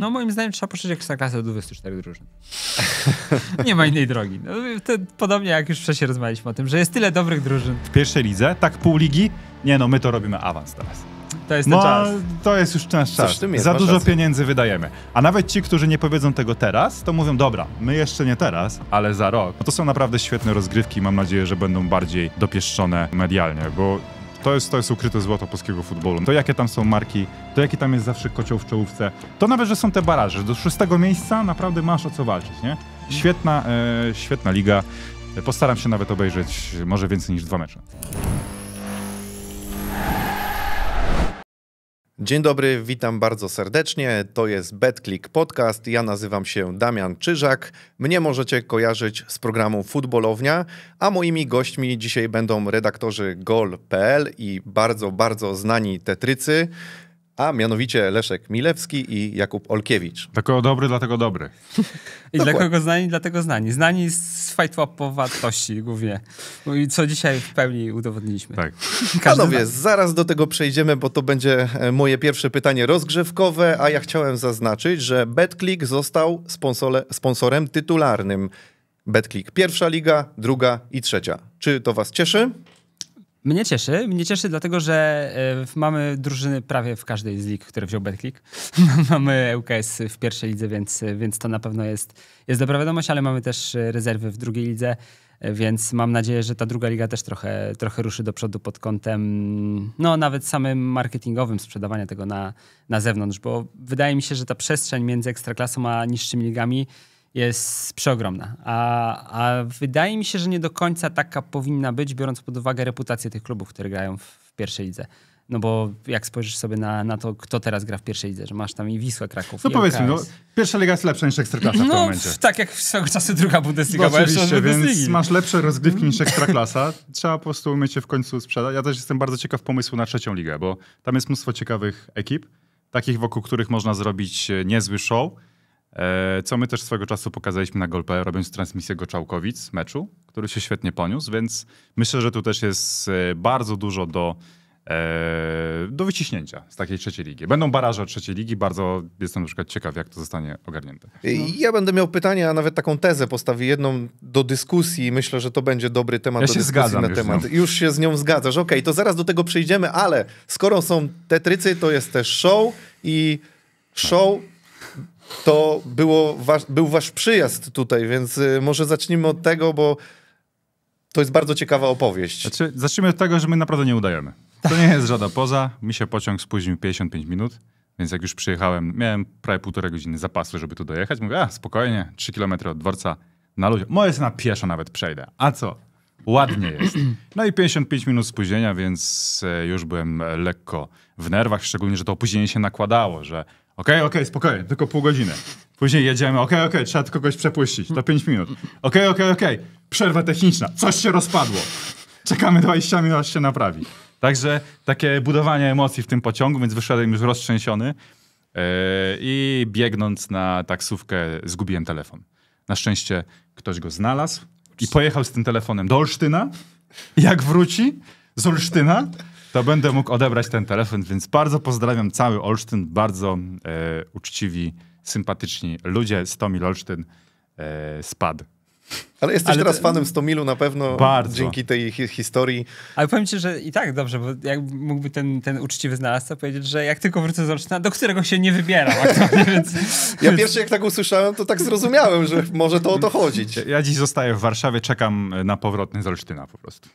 No moim zdaniem trzeba poszerzyć ekstraklasę do 24 drużyn. nie ma innej drogi. No, podobnie jak już wcześniej rozmawialiśmy o tym, że jest tyle dobrych drużyn. W pierwszej lidze, tak pół ligi, nie no, my to robimy awans teraz. To jest no, czas. To jest już nasz czas. Jest, Za dużo rację. pieniędzy wydajemy. A nawet ci, którzy nie powiedzą tego teraz, to mówią, dobra, my jeszcze nie teraz, ale za rok. No to są naprawdę świetne rozgrywki i mam nadzieję, że będą bardziej dopieszczone medialnie, bo to jest, to jest ukryte złoto polskiego futbolu. To jakie tam są marki, to jaki tam jest zawsze kocioł w czołówce. To nawet, że są te baraże. Do szóstego miejsca naprawdę masz o co walczyć, nie? Świetna, e, świetna liga. E, postaram się nawet obejrzeć może więcej niż dwa mecze. Dzień dobry, witam bardzo serdecznie. To jest BetClick Podcast. Ja nazywam się Damian Czyżak. Mnie możecie kojarzyć z programu Futbolownia, a moimi gośćmi dzisiaj będą redaktorzy gol.pl i bardzo, bardzo znani tetrycy a mianowicie Leszek Milewski i Jakub Olkiewicz. Tylko dobry, dlatego dobry. I dla kogo znani, dlatego znani. Znani z fajtłapowatości głównie. No I co dzisiaj w pełni udowodniliśmy. Tak. Panowie, zna. zaraz do tego przejdziemy, bo to będzie e, moje pierwsze pytanie rozgrzewkowe, a ja chciałem zaznaczyć, że BetClick został sponsole, sponsorem tytularnym. BetClick pierwsza liga, druga i trzecia. Czy to was cieszy? Mnie cieszy, mnie cieszy dlatego, że e, mamy drużyny prawie w każdej z lig, które wziął Betclick. mamy UKS w pierwszej lidze, więc, więc to na pewno jest, jest dobra wiadomość, ale mamy też rezerwy w drugiej lidze, więc mam nadzieję, że ta druga liga też trochę, trochę ruszy do przodu pod kątem no nawet samym marketingowym sprzedawania tego na, na zewnątrz, bo wydaje mi się, że ta przestrzeń między Ekstraklasą a niższymi ligami jest przeogromna. A, a wydaje mi się, że nie do końca taka powinna być, biorąc pod uwagę reputację tych klubów, które grają w, pierwszej lidze. No bo jak spojrzysz sobie na, na to, kto teraz gra w pierwszej lidze, że masz tam i Wisłę Kraków. No powiedzmy, no, pierwsza liga jest lepsza niż Ekstraklasa no, w tym no, momencie. tak jak swego czasu druga Bundesliga. No, oczywiście, więc masz lepsze rozgrywki niż Ekstraklasa. Trzeba po prostu umieć się w końcu sprzedać. Ja też jestem bardzo ciekaw pomysłu na trzecią ligę, bo tam jest mnóstwo ciekawych ekip, takich wokół których można zrobić e, niezły show E, co my też swego czasu pokazaliśmy na Golpe, robiąc transmisję Goczałkowic meczu, który się świetnie poniósł, więc myślę, że tu też jest e, bardzo dużo do, e, do wyciśnięcia z takiej trzeciej ligi. Będą baraże trzeciej ligi, bardzo jestem na przykład ciekaw, jak to zostanie ogarnięte. No. Ja będę miał pytanie, a nawet taką tezę postawię jedną do dyskusji i myślę, że to będzie dobry temat ja do się zgadzam na już temat. Nią. Już się z nią zgadzasz. Okej, okay, to zaraz do tego przejdziemy, ale skoro są tetrycy, to jest też show i show tak to było wasz, był wasz przyjazd tutaj, więc y, może zacznijmy od tego, bo to jest bardzo ciekawa opowieść. Znaczy, zacznijmy od tego, że my naprawdę nie udajemy. To nie jest żadna poza. Mi się pociąg spóźnił 55 minut, więc jak już przyjechałem, miałem prawie półtorej godziny zapasu, żeby tu dojechać. Mówię, a spokojnie, 3 km od dworca na ludzie. Moje na pieszo nawet przejdę. A co? Ładnie jest. No i 55 minut spóźnienia, więc e, już byłem lekko w nerwach, szczególnie, że to opóźnienie się nakładało, że Okej, okay, okej, okay, spokojnie, tylko pół godziny. Później jedziemy, okej, okay, okej, trzeba kogoś przepuścić, to 5 minut. Okej, okej, okej, przerwa techniczna, coś się rozpadło. Czekamy 20 minut, aż się naprawi. Także takie budowanie emocji w tym pociągu, więc wyszedłem już roztrzęsiony yy, i biegnąc na taksówkę zgubiłem telefon. Na szczęście ktoś go znalazł i pojechał z tym telefonem do Olsztyna. Jak wróci z Olsztyna, to będę mógł odebrać ten telefon, więc bardzo pozdrawiam cały Olsztyn, bardzo e, uczciwi, sympatyczni ludzie. Stomil Olsztyn e, spadł. Ale jesteś Ale teraz fanem Stomilu na pewno Bardzo. dzięki tej hi historii. Ale powiem ci, że i tak dobrze, bo jak mógłby ten, ten uczciwy znalazca powiedzieć, że jak tylko wrócę z Olsztyna, do którego się nie wybieram. więc, ja pierwszy jak tak usłyszałem, to tak zrozumiałem, że może to o to chodzić. Ja dziś zostaję w Warszawie, czekam na powrotny z Olsztyna po prostu.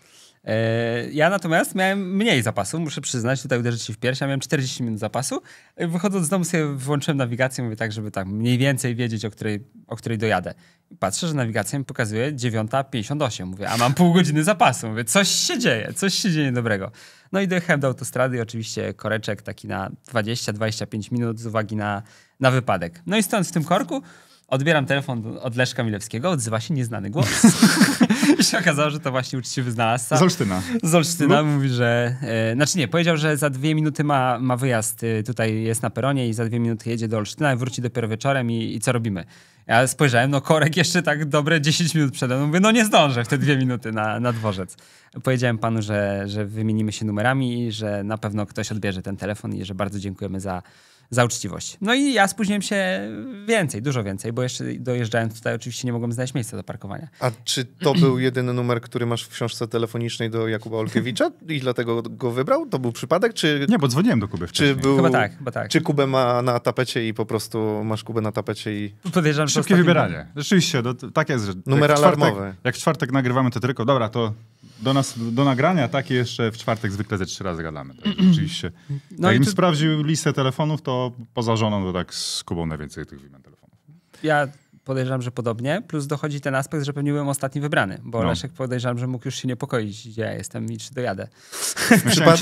E, ja natomiast miałem mniej zapasu, muszę przyznać, tutaj uderzyć się w piersi, ja miałem 40 minut zapasu. E, wychodząc z domu sobie włączyłem nawigację, mówię tak, żeby tak mniej więcej wiedzieć, o której, o której dojadę. Patrzę, że nawigacja mi pokazuje 9.58, mówię, a mam pół godziny zapasu, mówię, coś się dzieje, coś się dzieje dobrego. No i dojechałem do autostrady, oczywiście koreczek taki na 20-25 minut z uwagi na, na wypadek. No i stąd w tym korku odbieram telefon od Leszka Milewskiego, odzywa się nieznany głos. I się okazało, że to właśnie uczciwy znalazca. Z Olsztyna. Z Olsztyna no. mówi, że... E, znaczy nie, powiedział, że za dwie minuty ma, ma wyjazd, e, tutaj jest na peronie i za dwie minuty jedzie do Olsztyna, wróci dopiero wieczorem i, i co robimy? Ja spojrzałem, no korek jeszcze tak dobre 10 minut przede mną. Mówię, no nie zdążę w te dwie minuty na, na dworzec. Powiedziałem panu, że, że wymienimy się numerami że na pewno ktoś odbierze ten telefon i że bardzo dziękujemy za za uczciwość. No i ja spóźniłem się więcej, dużo więcej, bo jeszcze dojeżdżając tutaj oczywiście nie mogłem znaleźć miejsca do parkowania. A czy to był jedyny numer, który masz w książce telefonicznej do Jakuba Olkiewicza i dlatego go wybrał? To był przypadek? Czy... Nie, bo dzwoniłem do Kuby wcześniej. Czy był... Chyba tak, tak. Czy Kubę ma na tapecie i po prostu masz Kubę na tapecie i... Podejrzewam, Szybkie wybieranie. Rzeczywiście, no, tak jest. Numer jak alarmowy. jak w czwartek nagrywamy to tylko, dobra, to do nas, do nagrania takie jeszcze w czwartek zwykle ze trzy razy gadamy. Tak, mhm. rzeczywiście. No tak Jakbym ty... sprawdził listę telefonów, to poza żoną to tak z Kubą najwięcej tych wymian telefonów. Ja podejrzewam, że podobnie. Plus dochodzi ten aspekt, że pewnie byłem ostatni wybrany, bo no. Leszek podejrzewam, że mógł już się niepokoić, gdzie ja jestem i czy dojadę.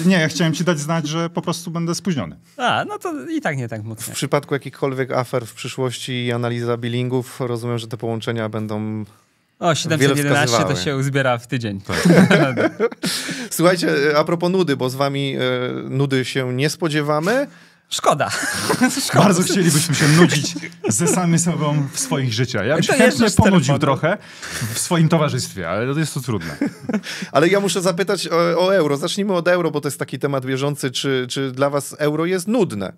Nie, ja chciałem ci dać znać, że po prostu będę spóźniony. A, no to i tak nie tak mocno. W przypadku jakichkolwiek afer w przyszłości i analiza billingów, rozumiem, że te połączenia będą o, 711 to się uzbiera w tydzień. Tak. Słuchajcie, e, a propos nudy, bo z wami e, nudy się nie spodziewamy. Szkoda. Szkoda. Bardzo chcielibyśmy się nudzić ze sami sobą w swoich życiach. Ja bym się chętnie ponudził trochę w swoim towarzystwie, ale to jest to trudne. Ale ja muszę zapytać o, o, euro. Zacznijmy od euro, bo to jest taki temat bieżący. Czy, czy dla was euro jest nudne?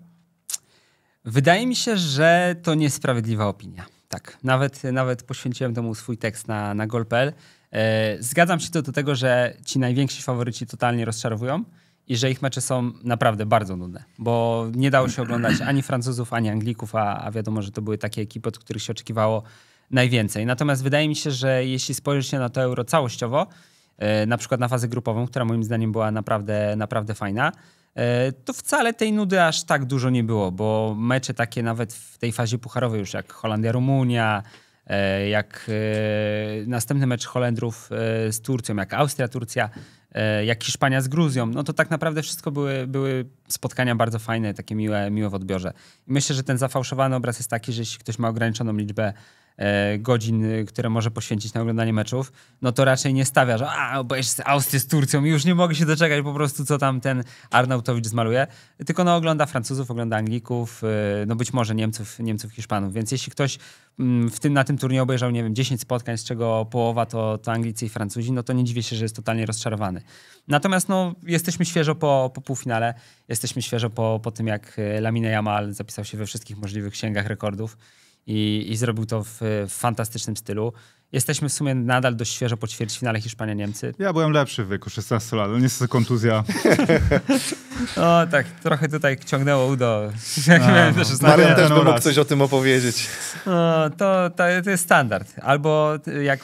Wydaje mi się, że to niesprawiedliwa opinia. Tak, nawet, nawet poświęciłem temu swój tekst na, na gol.pl. E, zgadzam się do do tego, że ci najwięksi faworyci totalnie rozczarowują i że ich mecze są naprawdę bardzo nudne, bo nie dało się oglądać ani Francuzów, ani Anglików, a, a wiadomo, że to były takie ekipy, od których się oczekiwało najwięcej. Natomiast wydaje mi się, że jeśli spojrzysz się na to euro całościowo, e, na przykład na fazę grupową, która moim zdaniem była naprawdę, naprawdę fajna, E, to wcale tej nudy aż tak dużo nie było, bo mecze takie nawet w tej fazie pucharowej już jak Holandia-Rumunia, e, jak e, następny mecz Holendrów z Turcją, jak Austria-Turcja, jak Hiszpania z Gruzją, no to tak naprawdę wszystko były, były spotkania bardzo fajne, takie miłe, miłe w odbiorze. I myślę, że ten zafałszowany obraz jest taki, że jeśli ktoś ma ograniczoną liczbę E, godzin, y, które może poświęcić na oglądanie meczów, no to raczej nie stawia, że a, bo jest Austrii z Turcją i już nie mogę się doczekać po prostu, co tam ten Arnautowicz zmaluje, tylko no ogląda Francuzów, ogląda Anglików, y, no być może Niemców, Niemców Hiszpanów, więc jeśli ktoś mm, w tym, na tym turnieju obejrzał, nie wiem, 10 spotkań, z czego połowa to, to Anglicy i Francuzi, no to nie dziwię się, że jest totalnie rozczarowany. Natomiast no, jesteśmy świeżo po, po półfinale, jesteśmy świeżo po, po tym, jak y, Lamine Yamal zapisał się we wszystkich możliwych księgach rekordów i, i zrobił to w, w fantastycznym stylu. Jesteśmy w sumie nadal dość świeżo po ćwierćfinale Hiszpania-Niemcy. Ja byłem lepszy w wieku 16 lat, no niestety kontuzja. o tak, trochę tutaj ciągnęło udo. No. Marian też by mógł coś o tym opowiedzieć. No, to, to, to jest standard. Albo jak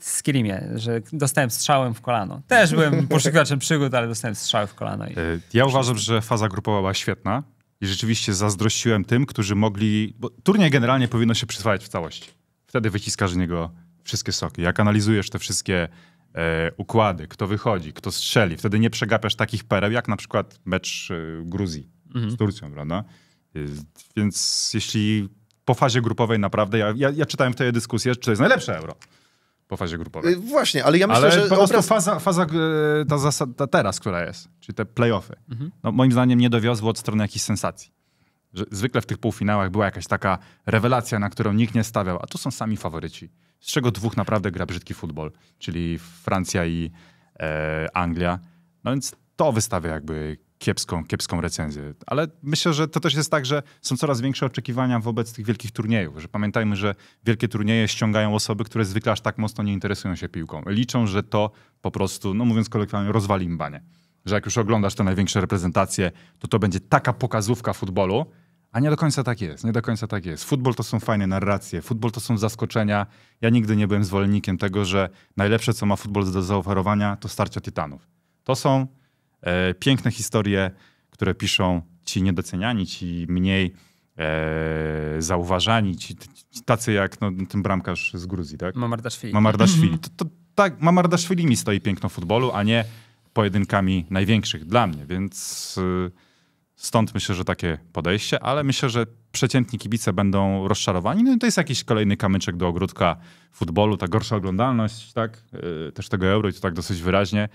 skrimie, że dostałem strzałem w kolano. Też byłem poszukiwaczem przygód, ale dostałem strzał w kolano. I... E, ja uważam, że faza grupowa była świetna. I rzeczywiście zazdrościłem tym, którzy mogli. Bo turniej generalnie powinno się przyswajać w całości. Wtedy wyciskasz z niego wszystkie soki. Jak analizujesz te wszystkie e, układy, kto wychodzi, kto strzeli, wtedy nie przegapiasz takich pereł, jak na przykład mecz e, Gruzji mhm. z Turcją, prawda? E, więc jeśli po fazie grupowej naprawdę, ja, ja, ja czytałem wtedy dyskusję, czy to jest najlepsze euro po fazie grupowej. Y, właśnie, ale ja myślę, ale że... po prostu obraz... faza, faza y, ta, teraz, która jest, czyli te playoffy, mhm. no, moim zdaniem nie dowiozło od strony jakichś sensacji. Że zwykle w tych półfinałach była jakaś taka rewelacja, na którą nikt nie stawiał, a tu są sami faworyci, z czego dwóch naprawdę gra brzydki futbol, czyli Francja i e, Anglia. No więc to wystawia jakby kiepską, kiepską recenzję. Ale myślę, że to też jest tak, że są coraz większe oczekiwania wobec tych wielkich turniejów. Że pamiętajmy, że wielkie turnieje ściągają osoby, które zwykle aż tak mocno nie interesują się piłką. Liczą, że to po prostu, no mówiąc kolokwialnie, rozwali im banie. Że jak już oglądasz te największe reprezentacje, to to będzie taka pokazówka futbolu, a nie do końca tak jest, nie do końca tak jest. Futbol to są fajne narracje, futbol to są zaskoczenia. Ja nigdy nie byłem zwolennikiem tego, że najlepsze, co ma futbol do zaoferowania, to starcia tytanów. To są E, piękne historie, które piszą ci niedoceniani, ci mniej e, zauważani, ci, ci, tacy jak no, ten bramkarz z Gruzji, tak? Mamardaszwili. Mamardaszwili. To, to, tak, Mamardaszwili mi stoi piękno futbolu, a nie pojedynkami największych dla mnie, więc y, stąd myślę, że takie podejście, ale myślę, że przeciętni kibice będą rozczarowani. No i to jest jakiś kolejny kamyczek do ogródka futbolu, ta gorsza oglądalność, tak? Y, też tego euro i to tak dosyć wyraźnie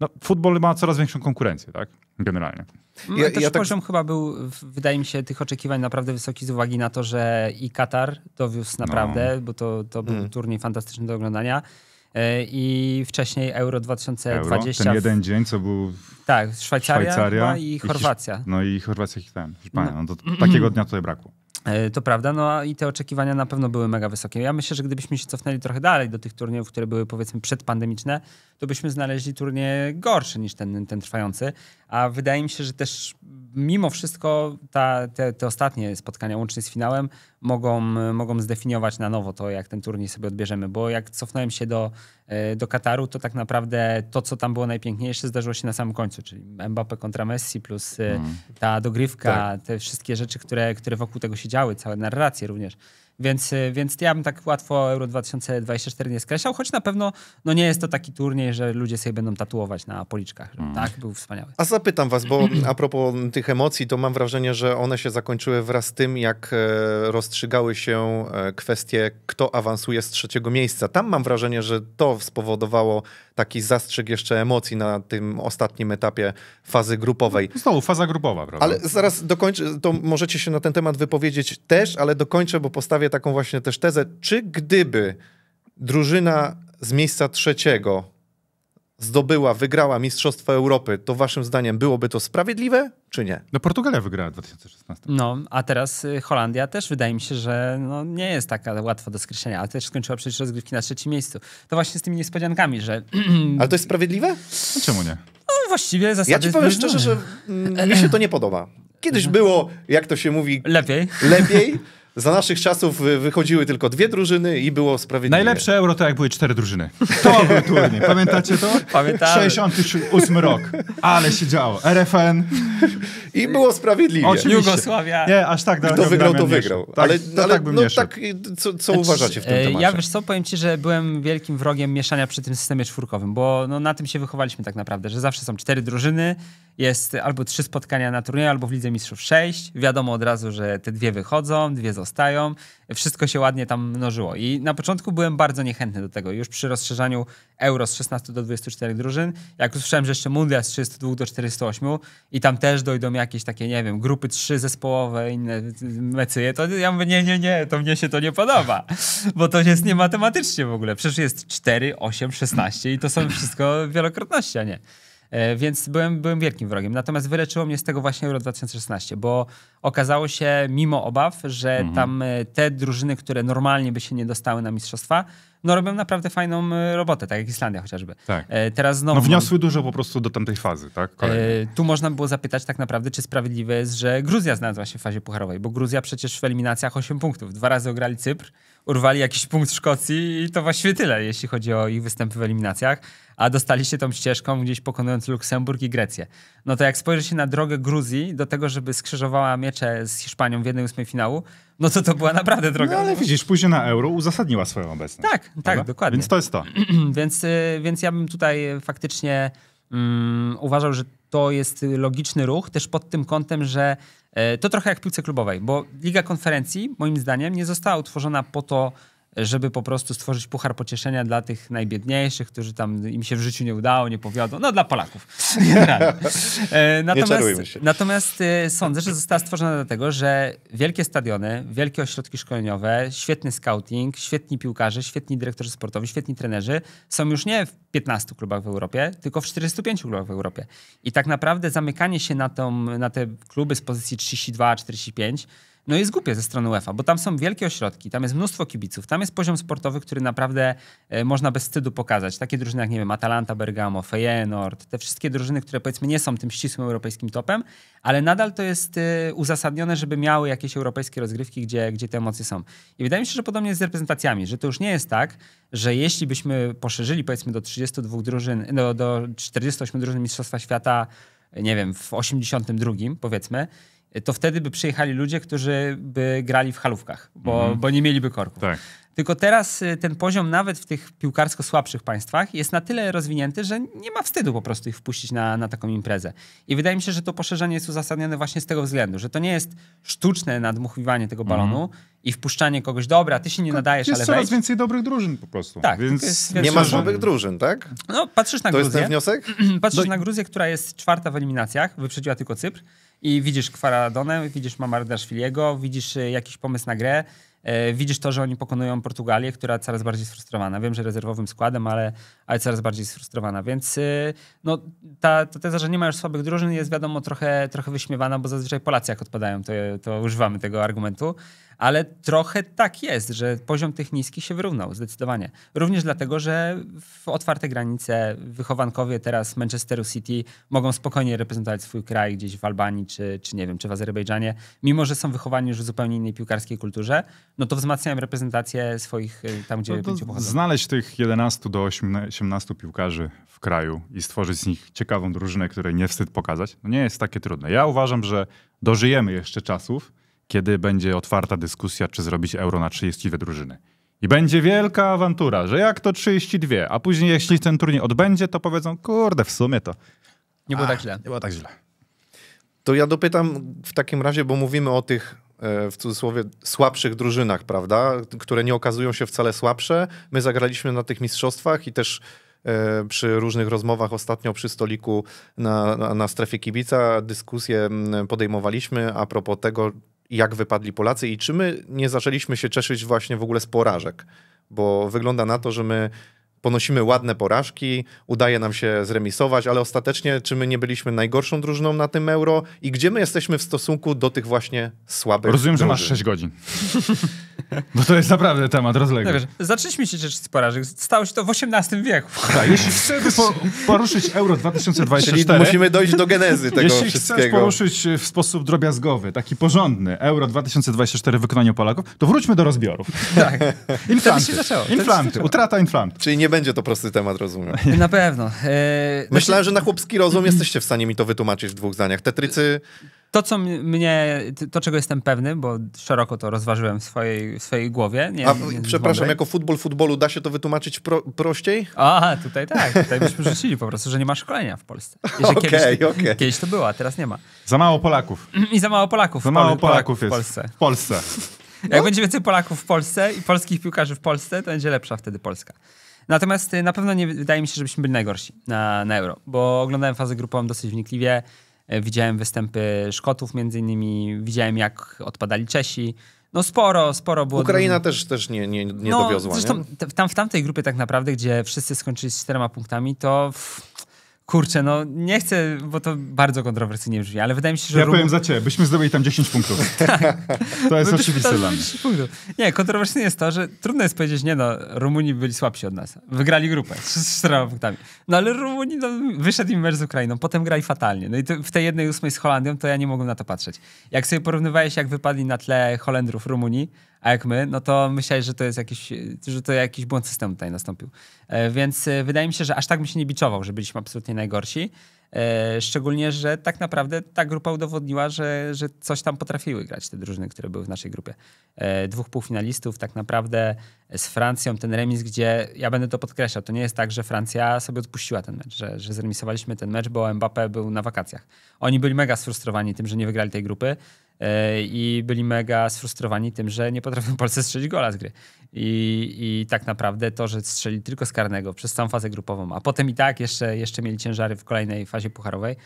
no, futbol ma coraz większą konkurencję, tak? Generalnie. Ja, mm, Też ja tak- poziom chyba był, wydaje mi się, tych oczekiwań naprawdę wysoki z uwagi na to, że i Katar dowiózł naprawdę, no. bo to, to był mm. turniej fantastyczny do oglądania. E, I wcześniej Euro 2020. Euro? Ten jeden w... dzień, co był. Tak, Szwajcaria, Szwajcaria no i Chorwacja. I, no i Chorwacja, Hiszpania. No. no. no to takiego dnia tutaj brakło. E, to prawda, no i te oczekiwania na pewno były mega wysokie. Ja myślę, że gdybyśmy się cofnęli trochę dalej do tych turniejów, które były powiedzmy przedpandemiczne, to byśmy znaleźli turnie gorsze niż ten, ten trwający. A wydaje mi się, że też mimo wszystko ta, te, te ostatnie spotkania łącznie z finałem mogą, mogą zdefiniować na nowo to, jak ten turniej sobie odbierzemy. Bo jak cofnąłem się do, e, do Kataru, to tak naprawdę to, co tam było najpiękniejsze, zdarzyło się na samym końcu, czyli Mbappe kontra Messi, plus e, mm. ta dogrywka, tak. te wszystkie rzeczy, które, które wokół tego się działy, całe narracje również. Więc, y, więc ja bym tak łatwo Euro 2024 nie skreślał, choć na pewno no nie jest to taki turniej, że ludzie sobie będą tatuować na policzkach. mm. Tak, był wspaniały. A zapytam was, bo a propos tych emocji, to mam wrażenie, że one się zakończyły wraz z tym, jak e, rozstrzygały się e, kwestie, kto awansuje z trzeciego miejsca. Tam mam wrażenie, że to spowodowało taki zastrzyk jeszcze emocji na tym ostatnim etapie fazy grupowej. No, znowu, faza grupowa, prawda? Ale zaraz dokończę, to możecie się na ten temat wypowiedzieć też, ale dokończę, bo postawię taką właśnie też tezę, czy gdyby drużyna z miejsca trzeciego zdobyła, wygrała Mistrzostwo Europy, to waszym zdaniem byłoby to sprawiedliwe, czy nie? No Portugalia wygrała w 2016. No, a teraz y, Holandia też wydaje mi się, że no, nie jest taka łatwa do skreślenia, ale też skończyła przecież rozgrywki na trzecim miejscu. To właśnie z tymi niespodziankami, że... Ale to jest sprawiedliwe? No, czemu nie? No właściwie zasady... Ja ci powiem szczerze, że mm, mi się to nie podoba. Kiedyś mhm. było, jak to się mówi... Lepiej. Lepiej. Za naszych czasów wychodziły tylko dwie drużyny i było sprawiedliwie. Najlepsze euro to jak były cztery drużyny. To był turniej. Pamiętacie to? Pamiętam. 68 rok. Ale się działo. RFN. I było sprawiedliwie. Oczywiście. Jugosławia. Nie, aż tak. Kto wygrał, to wygrał. Tak, ale, to tak ale tak bym no, tak, y, co, co znaczy, uważacie w tym e, temacie? Ja wiesz co, powiem ci, że byłem wielkim wrogiem mieszania przy tym systemie czwórkowym, bo no, na tym się wychowaliśmy tak naprawdę, że zawsze są cztery drużyny, jest albo trzy spotkania na turnieju, albo w Lidze Mistrzów sześć. Wiadomo od razu, że te dwie wychodzą, dwie zostają zostają. Wszystko się ładnie tam mnożyło. I na początku byłem bardzo niechętny do tego. Już przy rozszerzaniu euro z 16 do 24 drużyn, jak usłyszałem, że jeszcze mundial z 32 do 408 i tam też dojdą jakieś takie, nie wiem, grupy trzyzespołowe zespołowe, inne mecyje, to ja mówię, nie, nie, nie, to mnie się to nie podoba, bo to jest nie matematycznie w ogóle. Przecież jest 4, 8, 16 i to są wszystko wielokrotności, a nie. E, więc byłem, byłem wielkim wrogiem. Natomiast wyleczyło mnie z tego właśnie Euro 2016, bo okazało się, mimo obaw, że mhm. tam e, te drużyny, które normalnie by się nie dostały na mistrzostwa, no robią naprawdę fajną e, robotę, tak jak Islandia chociażby. Tak. Teraz znowu... No wniosły dużo po prostu do tamtej fazy, tak? Kolejne. Tu można było zapytać tak naprawdę, czy sprawiedliwe jest, że Gruzja znalazła się w fazie pucharowej, bo Gruzja przecież w eliminacjach 8 punktów. Dwa razy ograli Cypr, urwali jakiś punkt w Szkocji i to właściwie tyle, jeśli chodzi o ich występy w eliminacjach, a dostali się tą ścieżką gdzieś pokonując Luksemburg i Grecję. No to jak spojrzy się na drogę Gruzji do tego, żeby skrzyżowała miecze z Hiszpanią w jednym 8 finału, no to to była naprawdę droga. No ale no. widzisz, później na Euro uzasadniła swoją obecność. Tak, tak, prawda? dokładnie. Więc to jest to. więc, y, więc ja bym tutaj faktycznie mm, uważał, że to jest logiczny ruch, też pod tym kątem, że E, to trochę jak w piłce klubowej, bo Liga Konferencji, moim zdaniem, nie została utworzona po to, żeby po prostu stworzyć puchar pocieszenia dla tych najbiedniejszych, którzy tam im się w życiu nie udało, nie powiodą. No dla Polaków. E, natomiast, się. natomiast e, sądzę, że została stworzona dlatego, że wielkie stadiony, wielkie ośrodki szkoleniowe, świetny scouting, świetni piłkarze, świetni dyrektorzy sportowi, świetni trenerzy są już nie w 15 klubach w Europie, tylko w 45 klubach w Europie. I tak naprawdę zamykanie się na, tą, na te kluby z pozycji 32-45 no jest głupie ze strony UEFA, bo tam są wielkie ośrodki, tam jest mnóstwo kibiców, tam jest poziom sportowy, który naprawdę e, można bez wstydu pokazać. Takie drużyny jak, nie wiem, Atalanta, Bergamo, Feyenoord, te wszystkie drużyny, które powiedzmy nie są tym ścisłym europejskim topem, ale nadal to jest e, uzasadnione, żeby miały jakieś europejskie rozgrywki, gdzie, gdzie te emocje są. I wydaje mi się, że podobnie jest z reprezentacjami, że to już nie jest tak, że jeśli byśmy poszerzyli powiedzmy do 32 drużyn, no, do 48 drużyn Mistrzostwa Świata, nie wiem, w 82 powiedzmy, to wtedy by przyjechali ludzie, którzy by grali w halówkach, bo, mhm. bo nie mieliby korku. Tak. Tylko teraz y, ten poziom nawet w tych piłkarsko słabszych państwach jest na tyle rozwinięty, że nie ma wstydu po prostu ich wpuścić na, na taką imprezę. I wydaje mi się, że to poszerzenie jest uzasadnione właśnie z tego względu, że to nie jest sztuczne nadmuchiwanie tego mhm. balonu mm. i wpuszczanie kogoś, dobra, ty się nie Tylko nadajesz, jest ale coraz wejdź. więcej dobrych drużyn po prostu. Tak, więc nie ma słabych drużyn, tak? No, patrzysz na to Gruzję. To jest ten wniosek? patrzysz no na Gruzję, która jest czwarta w eliminacjach, wyprzedziła tylko Cypr. I widzisz Kwaradonę, widzisz Mamardaszwiliego, widzisz e, jakiś pomysł na grę, e, widzisz to, że oni pokonują Portugalię, która coraz bardziej sfrustrowana. Wiem, że rezerwowym składem, ale, ale coraz bardziej sfrustrowana. Więc e, no, ta, ta teza, że nie ma już słabych drużyn jest wiadomo trochę, trochę wyśmiewana, bo zazwyczaj Polacy jak odpadają, to, to używamy tego argumentu. Ale trochę tak jest, że poziom tych niskich się wyrównał, zdecydowanie. Również dlatego, że w otwarte granice wychowankowie teraz Manchesteru City mogą spokojnie reprezentować swój kraj gdzieś w Albanii, czy, czy nie wiem, czy w Azerbejdżanie. Mimo, że są wychowani już w zupełnie innej piłkarskiej kulturze, no to wzmacniają reprezentację swoich y, tam, gdzie no pochodzą. Znaleźć tych 11 do 18 piłkarzy w kraju i stworzyć z nich ciekawą drużynę, której nie wstyd pokazać, no nie jest takie trudne. Ja uważam, że dożyjemy jeszcze czasów, kiedy będzie otwarta dyskusja, czy zrobić euro na 32 drużyny. I będzie wielka awantura, że jak to 32, a później jeśli ten turniej odbędzie, to powiedzą, kurde, w sumie to... Nie było a, tak źle. Nie było tak źle. To ja dopytam w takim razie, bo mówimy o tych e, w cudzysłowie słabszych drużynach, prawda? Które nie okazują się wcale słabsze. My zagraliśmy na tych mistrzostwach i też e, przy różnych rozmowach ostatnio przy stoliku na, na, na strefie kibica dyskusję mm, podejmowaliśmy a propos tego, jak wypadli Polacy i czy my nie zaczęliśmy się cieszyć właśnie w ogóle z porażek, bo wygląda na to, że my ponosimy ładne porażki, udaje nam się zremisować, ale ostatecznie czy my nie byliśmy najgorszą drużyną na tym euro i gdzie my jesteśmy w stosunku do tych właśnie słabych Rozumiem, drużyn. że masz 6 godzin. Bo to jest naprawdę temat rozległy. No zaczęliśmy się cieszyć z porażek. Stało się to w XVIII wieku. Tak, jeśli chcemy po, poruszyć Euro 2024... Czyli musimy dojść do genezy tego jeśli wszystkiego. Jeśli chcesz poruszyć e, w sposób drobiazgowy, taki porządny Euro 2024 w wykonaniu Polaków, to wróćmy do rozbiorów. Tak. Inflanty. Inflanty. Utrata inflanty. Czyli nie będzie to prosty temat, rozumiem. Na pewno. Eee, Myślałem, znaczy- że na chłopski rozum mhm. jesteście w stanie mi to wytłumaczyć w dwóch zdaniach. Tetrycy... To, co mnie, to czego jestem pewny, bo szeroko to rozważyłem w swojej, w swojej głowie. Nie, A, nie przepraszam, jako futbol futbolu da się to wytłumaczyć pro, prościej? A, tutaj tak. Tutaj byśmy rzucili po prostu, że nie ma szkolenia w Polsce. Okej, okej. Okay, Kiedyś to było, a teraz nie ma. Za mało Polaków. I za mało Polaków. Za mało Polaków, Polaków jest w Polsce. W Polsce. Jak no? będzie więcej Polaków w Polsce i polskich piłkarzy w Polsce, to będzie lepsza wtedy Polska. Natomiast y, na pewno nie wydaje mi się, żebyśmy byli najgorsi na, na Euro, bo oglądałem fazę grupową dosyć wnikliwie. E, widziałem występy Szkotów między innymi, widziałem jak odpadali Czesi. No sporo, sporo było. Ukraina też, też nie, nie, nie no, dowiozła. Zresztą nie? Tam, w tamtej grupie tak naprawdę, gdzie wszyscy skończyli z czterema punktami, to Kurczę, no nie chcę, bo to bardzo kontrowersyjnie brzmi, ale wydaje mi się, że... Ja powiem za ciebie, byśmy zdobyli tam 10 punktów. tak. To jest oczywiste dla mnie. Nie, kontrowersyjnie jest to, że trudno jest powiedzieć, nie no, Rumuni byli słabsi od nas. Wygrali grupę z czterema punktami. No ale Rumuni, no, wyszedł im mecz z Ukrainą, potem grali fatalnie. No i to, w tej jednej ósmej z Holandią to ja nie mogłem na to patrzeć. Jak sobie porównywałeś, jak wypadli na tle Holendrów Rumunii, a jak my, no to myślałeś, że to jest jakiś, że to jakiś błąd systemu tutaj nastąpił. E, więc e, wydaje mi się, że aż tak bym się nie biczował, że byliśmy absolutnie najgorsi. E, szczególnie, że tak naprawdę ta grupa udowodniła, że, że coś tam potrafiły grać te drużyny, które były w naszej grupie. Dwóch półfinalistów tak naprawdę z Francją, ten remis, gdzie ja będę to podkreślał, to nie jest tak, że Francja sobie odpuściła ten mecz, że, że zremisowaliśmy ten mecz, bo Mbappé był na wakacjach. Oni byli mega sfrustrowani tym, że nie wygrali tej grupy E, i byli mega sfrustrowani tym, że nie potrafią Polsce strzelić gola z gry. I, I tak naprawdę to, że strzeli tylko z karnego przez całą fazę grupową, a potem i tak jeszcze, jeszcze mieli ciężary w kolejnej fazie pucharowej,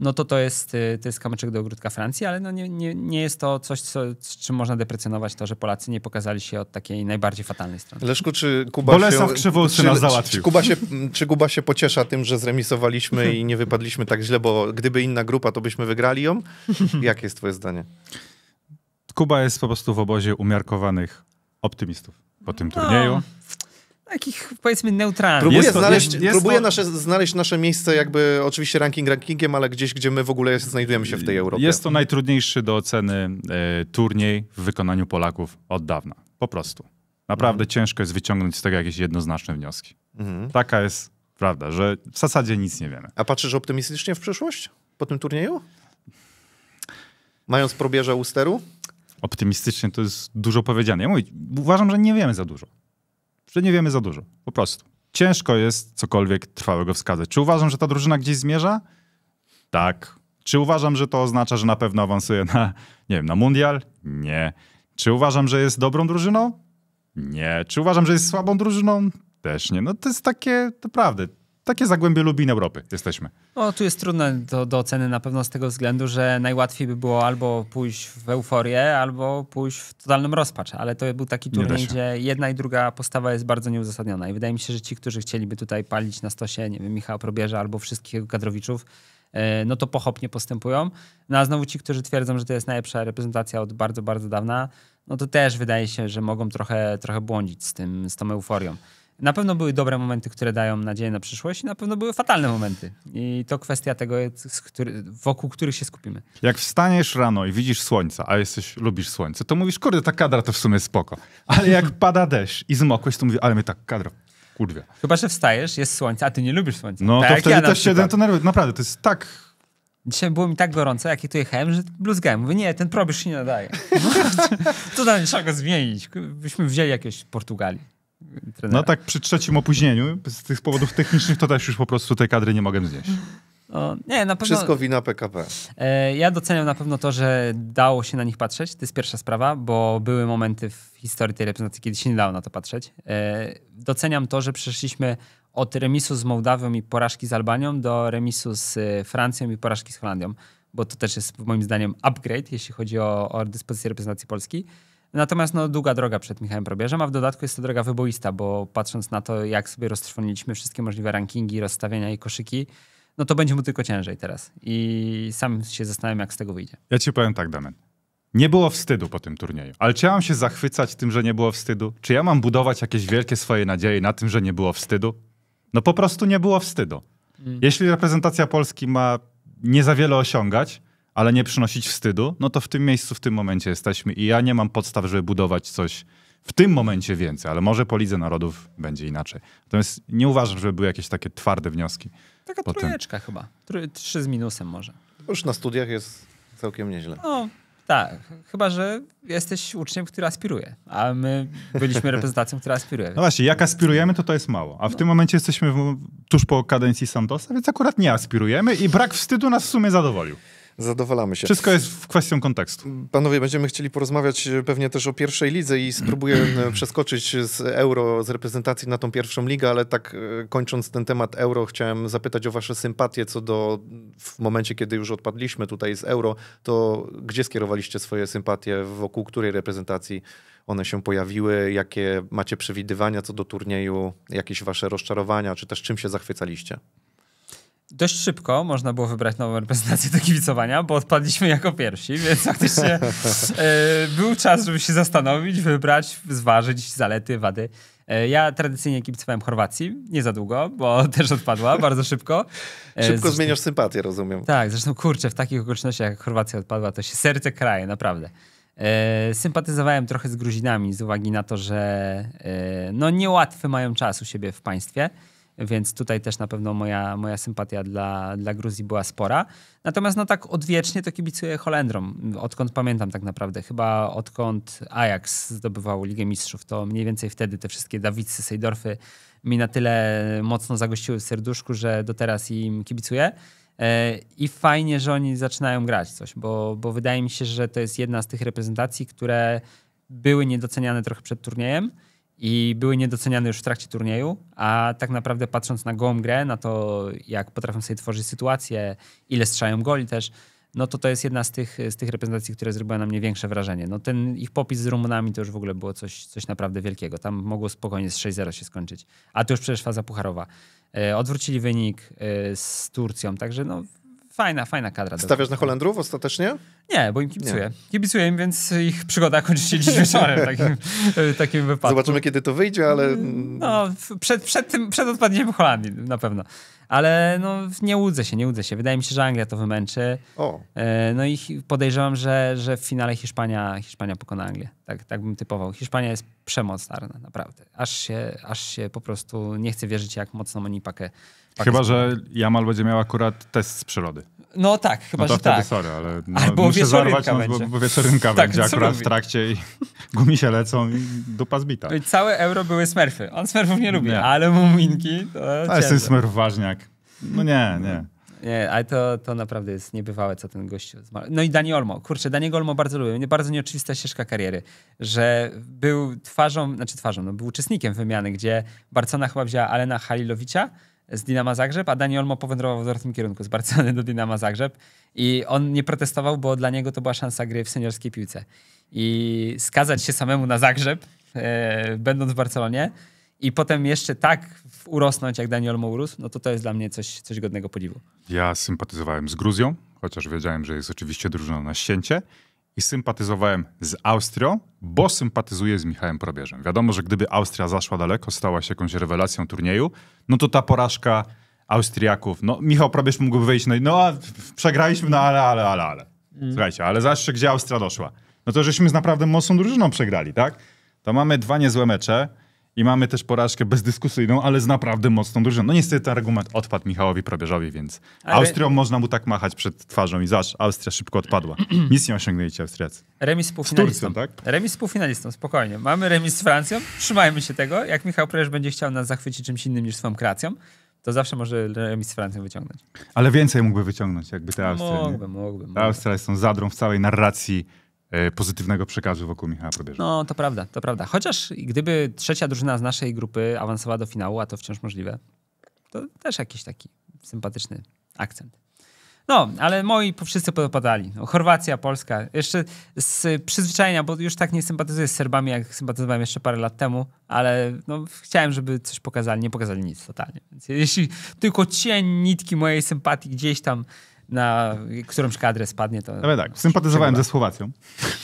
no to to jest, y, to jest kamyczek do ogródka Francji, ale no nie, nie, nie jest to coś, co, z czym można deprecjonować to, że Polacy nie pokazali się od takiej najbardziej fatalnej strony. Leszku, czy Kuba Bolesław się... Krzywolscy nas załatwił. Czy Kuba, się, czy Kuba się pociesza tym, że zremisowaliśmy i nie wypadliśmy tak źle, bo gdyby inna grupa, to byśmy wygrali ją? Jakie jest twoje zdanie? Kuba jest po prostu w obozie umiarkowanych optymistów po tym no. turnieju takich powiedzmy neutralnych. Próbuję, jest znaleźć, jest, jest próbuję nasze, znaleźć nasze miejsce jakby oczywiście ranking rankingiem, ale gdzieś, gdzie my w ogóle znajdujemy się w tej Europie. Jest to najtrudniejszy do oceny e, turniej w wykonaniu Polaków od dawna. Po prostu. Naprawdę mhm. ciężko jest wyciągnąć z tego jakieś jednoznaczne wnioski. Mhm. Taka jest prawda, że w zasadzie nic nie wiemy. A patrzysz optymistycznie w przyszłość po tym turnieju? Mając probierze Usteru? Optymistycznie to jest dużo powiedziane. Ja mówię, uważam, że nie wiemy za dużo że nie wiemy za dużo. Po prostu. Ciężko jest cokolwiek trwałego wskazać. Czy uważam, że ta drużyna gdzieś zmierza? Tak. Czy uważam, że to oznacza, że na pewno awansuje na, nie wiem, na mundial? Nie. Czy uważam, że jest dobrą drużyną? Nie. Czy uważam, że jest słabą drużyną? Też nie. No to jest takie, naprawdę, takie zagłębie Lubin Europy jesteśmy. No, tu jest trudne do, do oceny na pewno z tego względu, że najłatwiej by było albo pójść w euforię, albo pójść w totalną rozpacz, ale to był taki turniej, gdzie jedna i druga postawa jest bardzo nieuzasadniona i wydaje mi się, że ci, którzy chcieliby tutaj palić na stosie, nie wiem, Michała Probierza albo wszystkich kadrowiczów, e, no to pochopnie postępują. No a znowu ci, którzy twierdzą, że to jest najlepsza reprezentacja od bardzo, bardzo dawna, no to też wydaje się, że mogą trochę, trochę błądzić z, tym, z tą euforią. Na pewno były dobre momenty, które dają nadzieję na przyszłość, i na pewno były fatalne momenty. I to kwestia tego, który, wokół których się skupimy. Jak wstaniesz rano i widzisz słońce, a jesteś, lubisz słońce, to mówisz, kurde, ta kadra to w sumie spoko. Ale jak pada deszcz i zmokłeś, to mówisz, ale my tak kadro kurde. Chyba, że wstajesz, jest słońce, a ty nie lubisz słońca. No tak to wtedy ja też się to nerwy. naprawdę, to jest tak... Dzisiaj było mi tak gorąco, jak tu jechałem, że bluzgałem. Mówię, nie, ten probierz się nie nadaje. to tam trzeba go zmienić? Byśmy wzięli jakiegoś Portugalii. Trenera. No tak przy trzecim opóźnieniu, z tych powodów technicznych, to też już po prostu tej kadry nie mogę znieść. nie, na pewno, Wszystko wina PKP. E, ja doceniam na pewno to, że dało się na nich patrzeć. To jest pierwsza sprawa, bo były momenty w historii tej reprezentacji, kiedy się nie dało na to patrzeć. E, doceniam to, że przeszliśmy od remisu z Mołdawią i porażki z Albanią do remisu z e, Francją i porażki z Holandią, bo to też jest moim zdaniem upgrade, jeśli chodzi o, o dyspozycję reprezentacji Polski. Natomiast no, długa droga przed Michałem Probierzem, a w dodatku jest to droga wyboista, bo patrząc na to, jak sobie roztrwoniliśmy wszystkie możliwe rankingi, rozstawienia i koszyki, no to będzie mu tylko ciężej teraz. I sam się zastanawiam, jak z tego wyjdzie. Ja ci powiem tak, Damian. Nie było wstydu po tym turnieju, ale czy ja mam się zachwycać tym, że nie było wstydu? Czy ja mam budować jakieś wielkie swoje nadzieje na tym, że nie było wstydu? No po prostu nie było wstydu. Mm. Jeśli reprezentacja Polski ma nie za wiele osiągać, ale nie przynosić wstydu, no to w tym miejscu, w tym momencie jesteśmy i ja nie mam podstaw, żeby budować coś w tym momencie więcej, ale może po Lidze Narodów będzie inaczej. Natomiast nie uważam, żeby były jakieś takie twarde wnioski. Taka potem. chyba. Trzy, trzy z minusem może. Już na studiach jest całkiem nieźle. No, tak. Chyba, że jesteś uczniem, który aspiruje, a my byliśmy reprezentacją, która aspiruje. No właśnie, jak aspirujemy, to to jest mało. A w no. tym momencie jesteśmy w, tuż po kadencji Santosa, więc akurat nie aspirujemy i brak wstydu nas w sumie zadowolił. Zadowalamy się. Wszystko jest kwestią kontekstu. Panowie, będziemy chcieli porozmawiać e, pewnie też o pierwszej lidze i spróbuję e, przeskoczyć z euro, z reprezentacji na tą pierwszą ligę, ale tak e, kończąc ten temat euro, chciałem zapytać o wasze sympatie co do w momencie, kiedy już odpadliśmy tutaj z euro, to gdzie skierowaliście swoje sympatie, wokół której reprezentacji one się pojawiły, jakie macie przewidywania co do turnieju, jakieś wasze rozczarowania, czy też czym się zachwycaliście? dość szybko można było wybrać nową reprezentację do kibicowania, bo odpadliśmy jako pierwsi, więc faktycznie e, był czas, żeby się zastanowić, wybrać, zważyć zalety, wady. E, ja tradycyjnie kibicowałem Chorwacji, nie za długo, bo też odpadła bardzo szybko. E, szybko zresztą, zmieniasz sympatię, rozumiem. Tak, zresztą kurczę, w takich okolicznościach jak Chorwacja odpadła, to się serce kraje, naprawdę. Sympatyzowałem trochę z Gruzinami z uwagi na to, że no, niełatwy mają czas u siebie w państwie więc tutaj też na pewno moja, moja sympatia dla, dla Gruzji była spora. Natomiast no tak odwiecznie to kibicuję Holendrom, odkąd pamiętam tak naprawdę. Chyba odkąd Ajax zdobywał Ligę Mistrzów, to mniej więcej wtedy te wszystkie Dawidsy, Sejdorfy mi na tyle mocno zagościły w serduszku, że do teraz im kibicuję. E, I fajnie, że oni zaczynają grać coś, bo, bo wydaje mi się, że to jest jedna z tych reprezentacji, które były niedoceniane trochę przed turniejem i były niedoceniane już w trakcie turnieju, a tak naprawdę patrząc na gołą grę, na to jak potrafią sobie tworzyć sytuację, ile strzają goli też, no to to jest jedna z tych, z tych reprezentacji, które zrobiła na mnie większe wrażenie. No ten ich popis z Rumunami to już w ogóle było coś, coś naprawdę wielkiego. Tam mogło spokojnie z 6-0 się skończyć. A tu już przecież faza pucharowa. E, odwrócili wynik e, z Turcją, także no Fajna, fajna kadra. Stawiasz na Holendrów ostatecznie? Nie, bo im kibicuję. Nie. Kibicuję im, więc ich przygoda kończy się dziś wieczorem takim, e, takim wypadku. Zobaczymy, kiedy to wyjdzie, ale... No, przed, przed, tym, przed odpadnięciem Holandii na pewno. Ale no, nie łudzę się, nie łudzę się. Wydaje mi się, że Anglia to wymęczy. O. E, no i podejrzewam, że, że w finale Hiszpania, Hiszpania pokona Anglię. Tak, tak bym typował. Hiszpania jest przemocna naprawdę. Aż się, aż się po prostu nie chce wierzyć, jak mocno oni tak chyba, że Jamal będzie miał akurat test z przyrody. No tak, chyba, no to że wtedy tak. Sorry, ale no, Albo muszę zarwać, no, będzie. bo, bo wieczorynka tak, będzie akurat robi? w trakcie i gumi się lecą i dupa zbita. No I całe euro były smerfy. On smerfów nie lubi, nie. ale muminki to... jest ten smerf ważniak. No nie, nie. Nie, ale to, to naprawdę jest niebywałe, co ten gościu zmarł. No i Dani Olmo. Kurczę, Daniego Olmo bardzo lubię. Bardzo nieoczywista ścieżka kariery, że był twarzą, znaczy twarzą, no, był uczestnikiem wymiany, gdzie Barcona chyba wzięła Alena Halilowicza, z Dinama Zagrzeb, a Dani Olmo powędrował w odwrotnym kierunku, z Barcelony do Dinama Zagrzeb. I on nie protestował, bo dla niego to była szansa gry w seniorskiej piłce. I skazać się samemu na Zagrzeb, e, będąc w Barcelonie, i potem jeszcze tak urosnąć, jak Daniel Mourus, no to to jest dla mnie coś, coś godnego podziwu. Ja sympatyzowałem z Gruzją, chociaż wiedziałem, że jest oczywiście drużyna na ścięcie i sympatyzowałem z Austrią, bo sympatyzuję z Michałem Probierzem. Wiadomo, że gdyby Austria zaszła daleko, stała się jakąś rewelacją turnieju, no to ta porażka Austriaków, no Michał Probierz mógłby wyjść, no, no a przegraliśmy, no ale, ale, ale, ale. Mm. Słuchajcie, ale zawsze gdzie Austria doszła? No to żeśmy z naprawdę mocną drużyną przegrali, tak? To mamy dwa niezłe mecze, i mamy też porażkę bezdyskusyjną, ale z naprawdę mocną drużyną. No niestety ten argument odpadł Michałowi Probierzowi, więc ale... Austrią można mu tak machać przed twarzą i zaś Austria szybko odpadła. Nic nie osiągnęliście Austriacy. Remis z półfinalistą. Z Turcją, tak? Remis z półfinalistą, spokojnie. Mamy remis z Francją, trzymajmy się tego. Jak Michał Probierz będzie chciał nas zachwycić czymś innym niż swoją kreacją, to zawsze może remis z Francją wyciągnąć. Ale więcej mógłby wyciągnąć, jakby te Austria. Mógłby, mógłby, mógłby. Austria jest tą zadrą w całej narracji E, pozytywnego przekazu wokół Michała Probierza. No, to prawda, to prawda. Chociaż gdyby trzecia drużyna z naszej grupy awansowała do finału, a to wciąż możliwe, to też jakiś taki sympatyczny akcent. No, ale moi wszyscy podpadali. No, Chorwacja, Polska. Jeszcze z przyzwyczajenia, bo już tak nie sympatyzuję z Serbami, jak sympatyzowałem jeszcze parę lat temu, ale no, chciałem, żeby coś pokazali. Nie pokazali nic totalnie. Więc jeśli tylko cień nitki mojej sympatii gdzieś tam na którąś kadrę spadnie, to... Ale tak, sympatyzowałem ze Słowacją.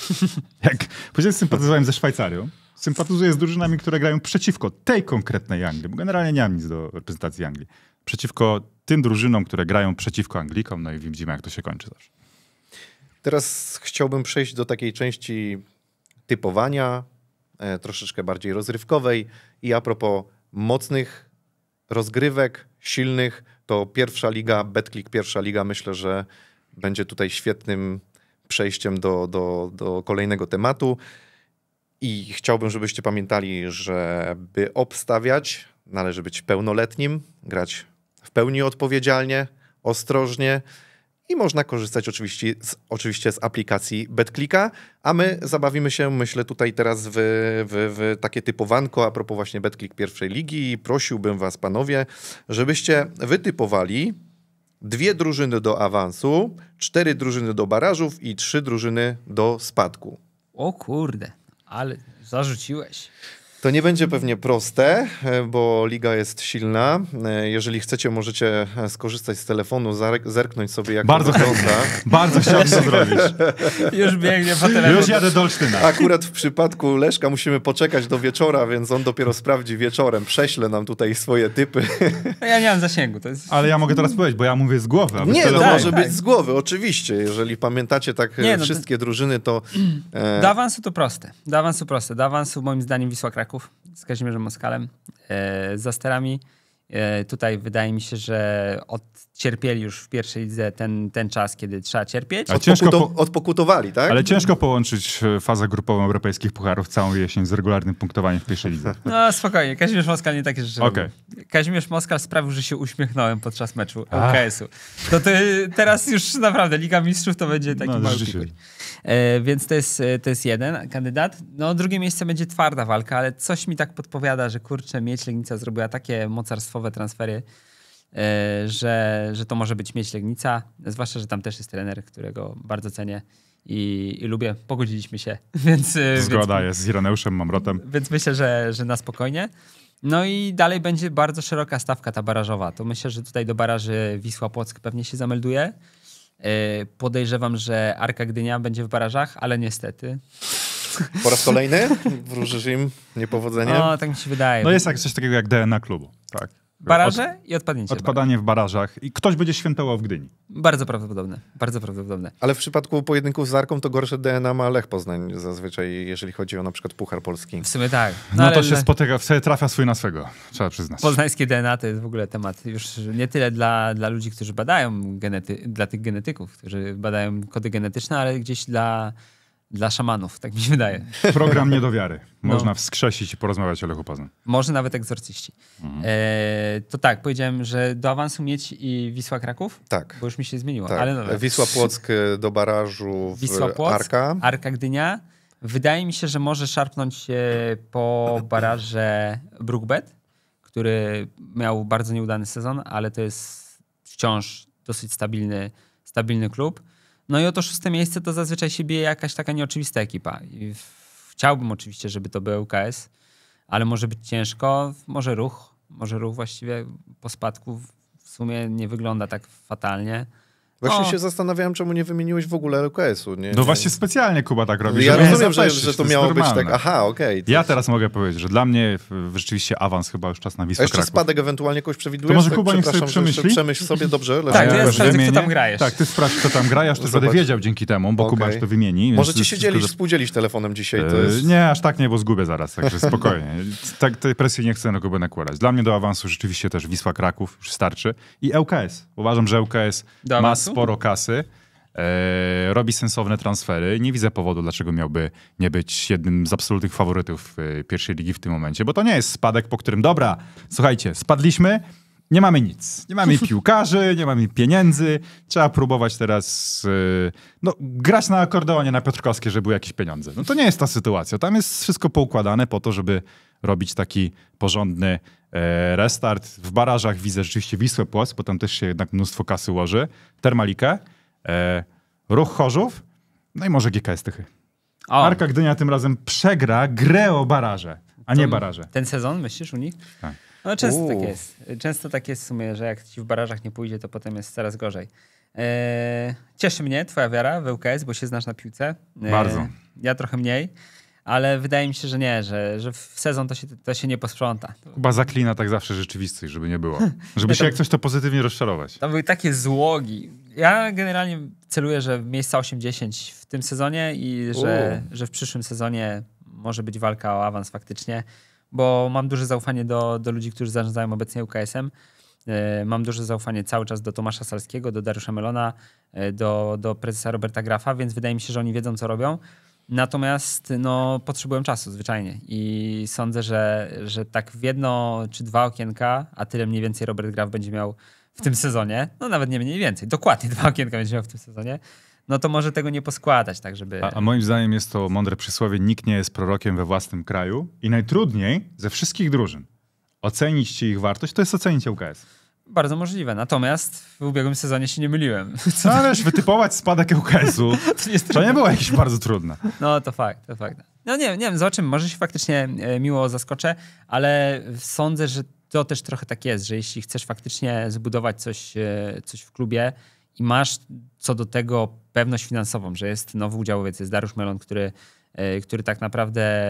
Jak później sympatyzowałem ze Szwajcarią. Sympatyzuję z drużynami, które grają przeciwko tej konkretnej Anglii, bo generalnie nie mam nic do reprezentacji Anglii. Przeciwko tym drużynom, które grają przeciwko Anglikom, no i widzimy, jak to się kończy zawsze. Teraz chciałbym przejść do takiej części typowania, e, troszeczkę bardziej rozrywkowej i a propos mocnych rozgrywek, silnych, to pierwsza liga, BetClick pierwsza liga, myślę, że będzie tutaj świetnym przejściem do, do, do kolejnego tematu. I chciałbym, żebyście pamiętali, że by obstawiać, należy być pełnoletnim, grać w pełni odpowiedzialnie, ostrożnie i można korzystać oczywiście z, oczywiście z aplikacji BetClicka, a my zabawimy się, myślę, tutaj teraz w, w, w takie typowanko a propos właśnie BetClick pierwszej ligi i prosiłbym was, panowie, żebyście wytypowali dwie drużyny do awansu, cztery drużyny do barażów i trzy drużyny do spadku. O kurde, ale zarzuciłeś. To nie będzie pewnie proste, e, bo liga jest silna. E, jeżeli chcecie, możecie e, skorzystać z telefonu, zerknąć sobie jak Bardzo wygląda. Bardzo chciałbym to zrobić. Już biegnie po telefon. Już jadę do Olsztyna. Akurat w przypadku Leszka musimy poczekać do wieczora, więc on dopiero sprawdzi wieczorem. Prześle nam tutaj swoje typy. No ja nie mam zasięgu. Jest... Ale ja mogę teraz powiedzieć, bo ja mówię z głowy. Nie, telefon... no może tak, być tak. z głowy, oczywiście. Jeżeli pamiętacie tak nie, no wszystkie to... drużyny, to... Dawansu to proste. Dawansu proste. Dawansu moim zdaniem Wisła Kraków Polaków z Kazimierzem Moskalem, e, za sterami. E, tutaj wydaje mi się, że od cierpieli już w pierwszej lidze ten, ten czas, kiedy trzeba cierpieć. A ciężko po... Odpokutowali, tak? Ale ciężko połączyć e, fazę grupową europejskich pucharów całą jesień z regularnym punktowaniem w pierwszej lidze. No spokojnie, Kazimierz Moskal nie takie rzeczy okay. Kazimierz Moskal sprawił, że się uśmiechnąłem podczas meczu LKS. u To ty, teraz już naprawdę Liga Mistrzów to będzie taki no, mały e, Więc to jest, e, to jest jeden kandydat. No drugie miejsce będzie twarda walka, ale coś mi tak podpowiada, że kurczę, Mieć Legnica zrobiła takie mocarstwowe transfery, E, że, że to może być mieć Legnica, zwłaszcza, że tam też jest trener, którego bardzo cenię i, i lubię. Pogodziliśmy się, e, więc... Zgoda więc, jest z Ireneuszem Mamrotem. Więc myślę, że, że na spokojnie. No i dalej będzie bardzo szeroka stawka ta barażowa. To myślę, że tutaj do baraży Wisła Płock pewnie się zamelduje. E, podejrzewam, że Arka Gdynia będzie w barażach, ale niestety. Po raz kolejny wróżysz im niepowodzenie? No, tak mi się wydaje. No jest jak coś takiego jak DNA klubu, tak. Baraże od, i odpadnięcie. Odpadanie w barażach. I ktoś będzie świętował w Gdyni. Bardzo prawdopodobne. Bardzo prawdopodobne. Ale w przypadku pojedynków z Arką to gorsze DNA ma Lech Poznań zazwyczaj, jeżeli chodzi o na przykład Puchar Polski. W sumie tak. No, no ale... to się spotyka, sobie trafia swój na swego. Trzeba przyznać. Poznańskie DNA to jest w ogóle temat już nie tyle dla, dla ludzi, którzy badają genety, dla tych genetyków, którzy badają kody genetyczne, ale gdzieś dla dla szamanów, tak mi się wydaje. Program niedowiary. No. Można no. wskrzesić i porozmawiać o Lechu Poznań. Może nawet egzorcyści. Mhm. E, to tak, powiedziałem, że do awansu Mieć i Wisła Kraków? Tak. Bo już mi się zmieniło. Tak. Ale Wisła Płock e, do barażu w Wisła Płock, Arka. Arka Gdynia. Wydaje mi się, że może szarpnąć się po baraże Brookbet, który miał bardzo nieudany sezon, ale to jest wciąż dosyć stabilny, stabilny klub. No i o to szóste miejsce to zazwyczaj się bije jakaś taka nieoczywista ekipa. I chciałbym oczywiście, żeby to był UKS, ale może być ciężko, może ruch, może ruch właściwie po spadku w sumie nie wygląda tak fatalnie. Właśnie o. się zastanawiałem, czemu nie wymieniłeś w ogóle LKS-u. Nie, no nie. właśnie specjalnie Kuba tak robi. Ja rozumiem, że, że, to miało to być tak, aha, okej. Okay, ja teraz mogę powiedzieć, że dla mnie rzeczywiście awans chyba już czas na Wisłę A jeszcze Kraków. spadek ewentualnie kogoś przewidujesz? To może tak, Kuba niech sobie przemyśli? Przemyśl sobie dobrze. ale Tak, ja sprawdzę, kto tam grajesz. Tak, ty sprawdź, kto tam grajesz, to też no będę wiedział dzięki temu, bo okay. Kuba już to wymieni. Może ci się dzielić, współdzielisz telefonem dzisiaj. Yy, jest... Nie, aż tak nie, bo zgubię zaraz, także spokojnie. tak, tej presji nie chcę na Kubę nakładać. Dla mnie do awansu rzeczywiście też Wisła Kraków już starczy i łks Uważam, że łks ma sporo kasy, e, robi sensowne transfery. Nie widzę powodu, dlaczego miałby nie być jednym z absolutnych faworytów e, pierwszej ligi w tym momencie, bo to nie jest spadek, po którym dobra, słuchajcie, spadliśmy, nie mamy nic. Nie mamy piłkarzy, nie mamy pieniędzy. Trzeba próbować teraz e, no, grać na akordeonie na Piotrkowskie, żeby były jakieś pieniądze. No to nie jest ta sytuacja. Tam jest wszystko poukładane po to, żeby robić taki porządny e, restart. W barażach widzę rzeczywiście Wisłę Płoc, bo tam też się jednak mnóstwo kasy łoży. Termalikę, e, Ruch Chorzów, no i może GKS Tychy. O. Marka Gdynia tym razem przegra grę o baraże, a nie baraże. Ten sezon, myślisz, u nich? Tak. No często Uf. tak jest. Często tak jest w sumie, że jak ci w barażach nie pójdzie, to potem jest coraz gorzej. Eee, cieszy mnie twoja wiara w ŁKS, bo się znasz na piłce. Eee, Bardzo. Ja trochę mniej ale wydaje mi się, że nie, że, że w sezon to się, to się nie posprząta. Kuba zaklina tak zawsze rzeczywistość, żeby nie było. Żeby się jak coś to pozytywnie rozczarować. To były takie złogi. Ja generalnie celuję, że miejsca 80 w tym sezonie i że, że w przyszłym sezonie może być walka o awans faktycznie, bo mam duże zaufanie do, do ludzi, którzy zarządzają obecnie UKS-em. E, mam duże zaufanie cały czas do Tomasza Salskiego, do Dariusza Melona, e, do, do prezesa Roberta Grafa, więc wydaje mi się, że oni wiedzą, co robią. Natomiast no, potrzebują czasu zwyczajnie i sądzę, że, że tak w jedno czy dwa okienka, a tyle mniej więcej Robert Graf będzie miał w tym sezonie, no nawet nie mniej więcej, dokładnie dwa okienka będzie miał w tym sezonie, no to może tego nie poskładać, tak żeby... A, a, moim zdaniem jest to mądre przysłowie, nikt nie jest prorokiem we własnym kraju i najtrudniej ze wszystkich drużyn ocenić ich wartość, to jest ocenić UKS. Bardzo możliwe. Natomiast w ubiegłym sezonie się nie myliłem. Co no wiesz, wytypować spadek EKS-u to, nie, to nie było jakieś bardzo trudne. No to fakt, to fakt. No nie, nie wiem, zobaczymy. Może się faktycznie e, miło zaskoczę, ale sądzę, że to też trochę tak jest, że jeśli chcesz faktycznie zbudować coś, e, coś w klubie i masz co do tego pewność finansową, że jest nowy udziałowiec, jest Dariusz Melon, który, e, który tak naprawdę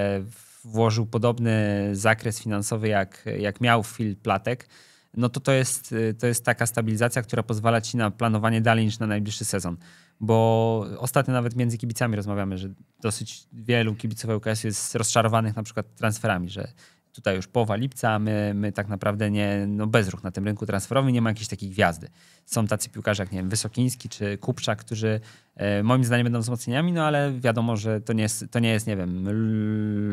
włożył podobny zakres finansowy, jak, jak miał Phil Platek, no to to jest, y, to jest taka stabilizacja, która pozwala ci na planowanie dalej niż na najbliższy sezon. Bo ostatnio nawet między kibicami rozmawiamy, że dosyć wielu kibiców UKS jest rozczarowanych na przykład transferami, że tutaj już połowa lipca, my, my tak naprawdę nie, no bezruch na tym rynku transferowym, nie ma jakiejś takiej gwiazdy. Są tacy piłkarze jak, nie wiem, Wysokiński czy Kupcza, którzy e, moim zdaniem będą wzmocnieniami, no ale wiadomo, że to nie jest, to nie jest nie wiem,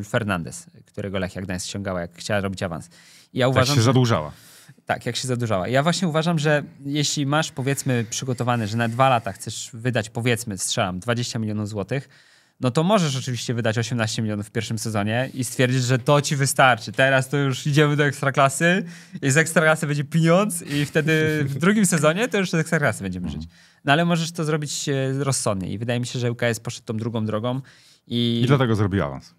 Fernandez, którego Lechia Gdańsk ściągała, jak chciała robić awans. I ja uważam, tak się zadłużała. Że... Tak, jak się zadłużała. Ja właśnie uważam, że jeśli masz powiedzmy przygotowane, że na dwa lata chcesz wydać powiedzmy, strzelam, 20 milionów złotych, no to możesz oczywiście wydać 18 milionów w pierwszym sezonie i stwierdzić, że to ci wystarczy. Teraz to już idziemy do ekstraklasy i z ekstraklasy będzie pieniądz i wtedy w drugim sezonie to już z ekstraklasy będziemy żyć. No ale możesz to zrobić e, rozsądnie i wydaje mi się, że UKS poszedł tą drugą drogą i... I dlatego zrobił awans.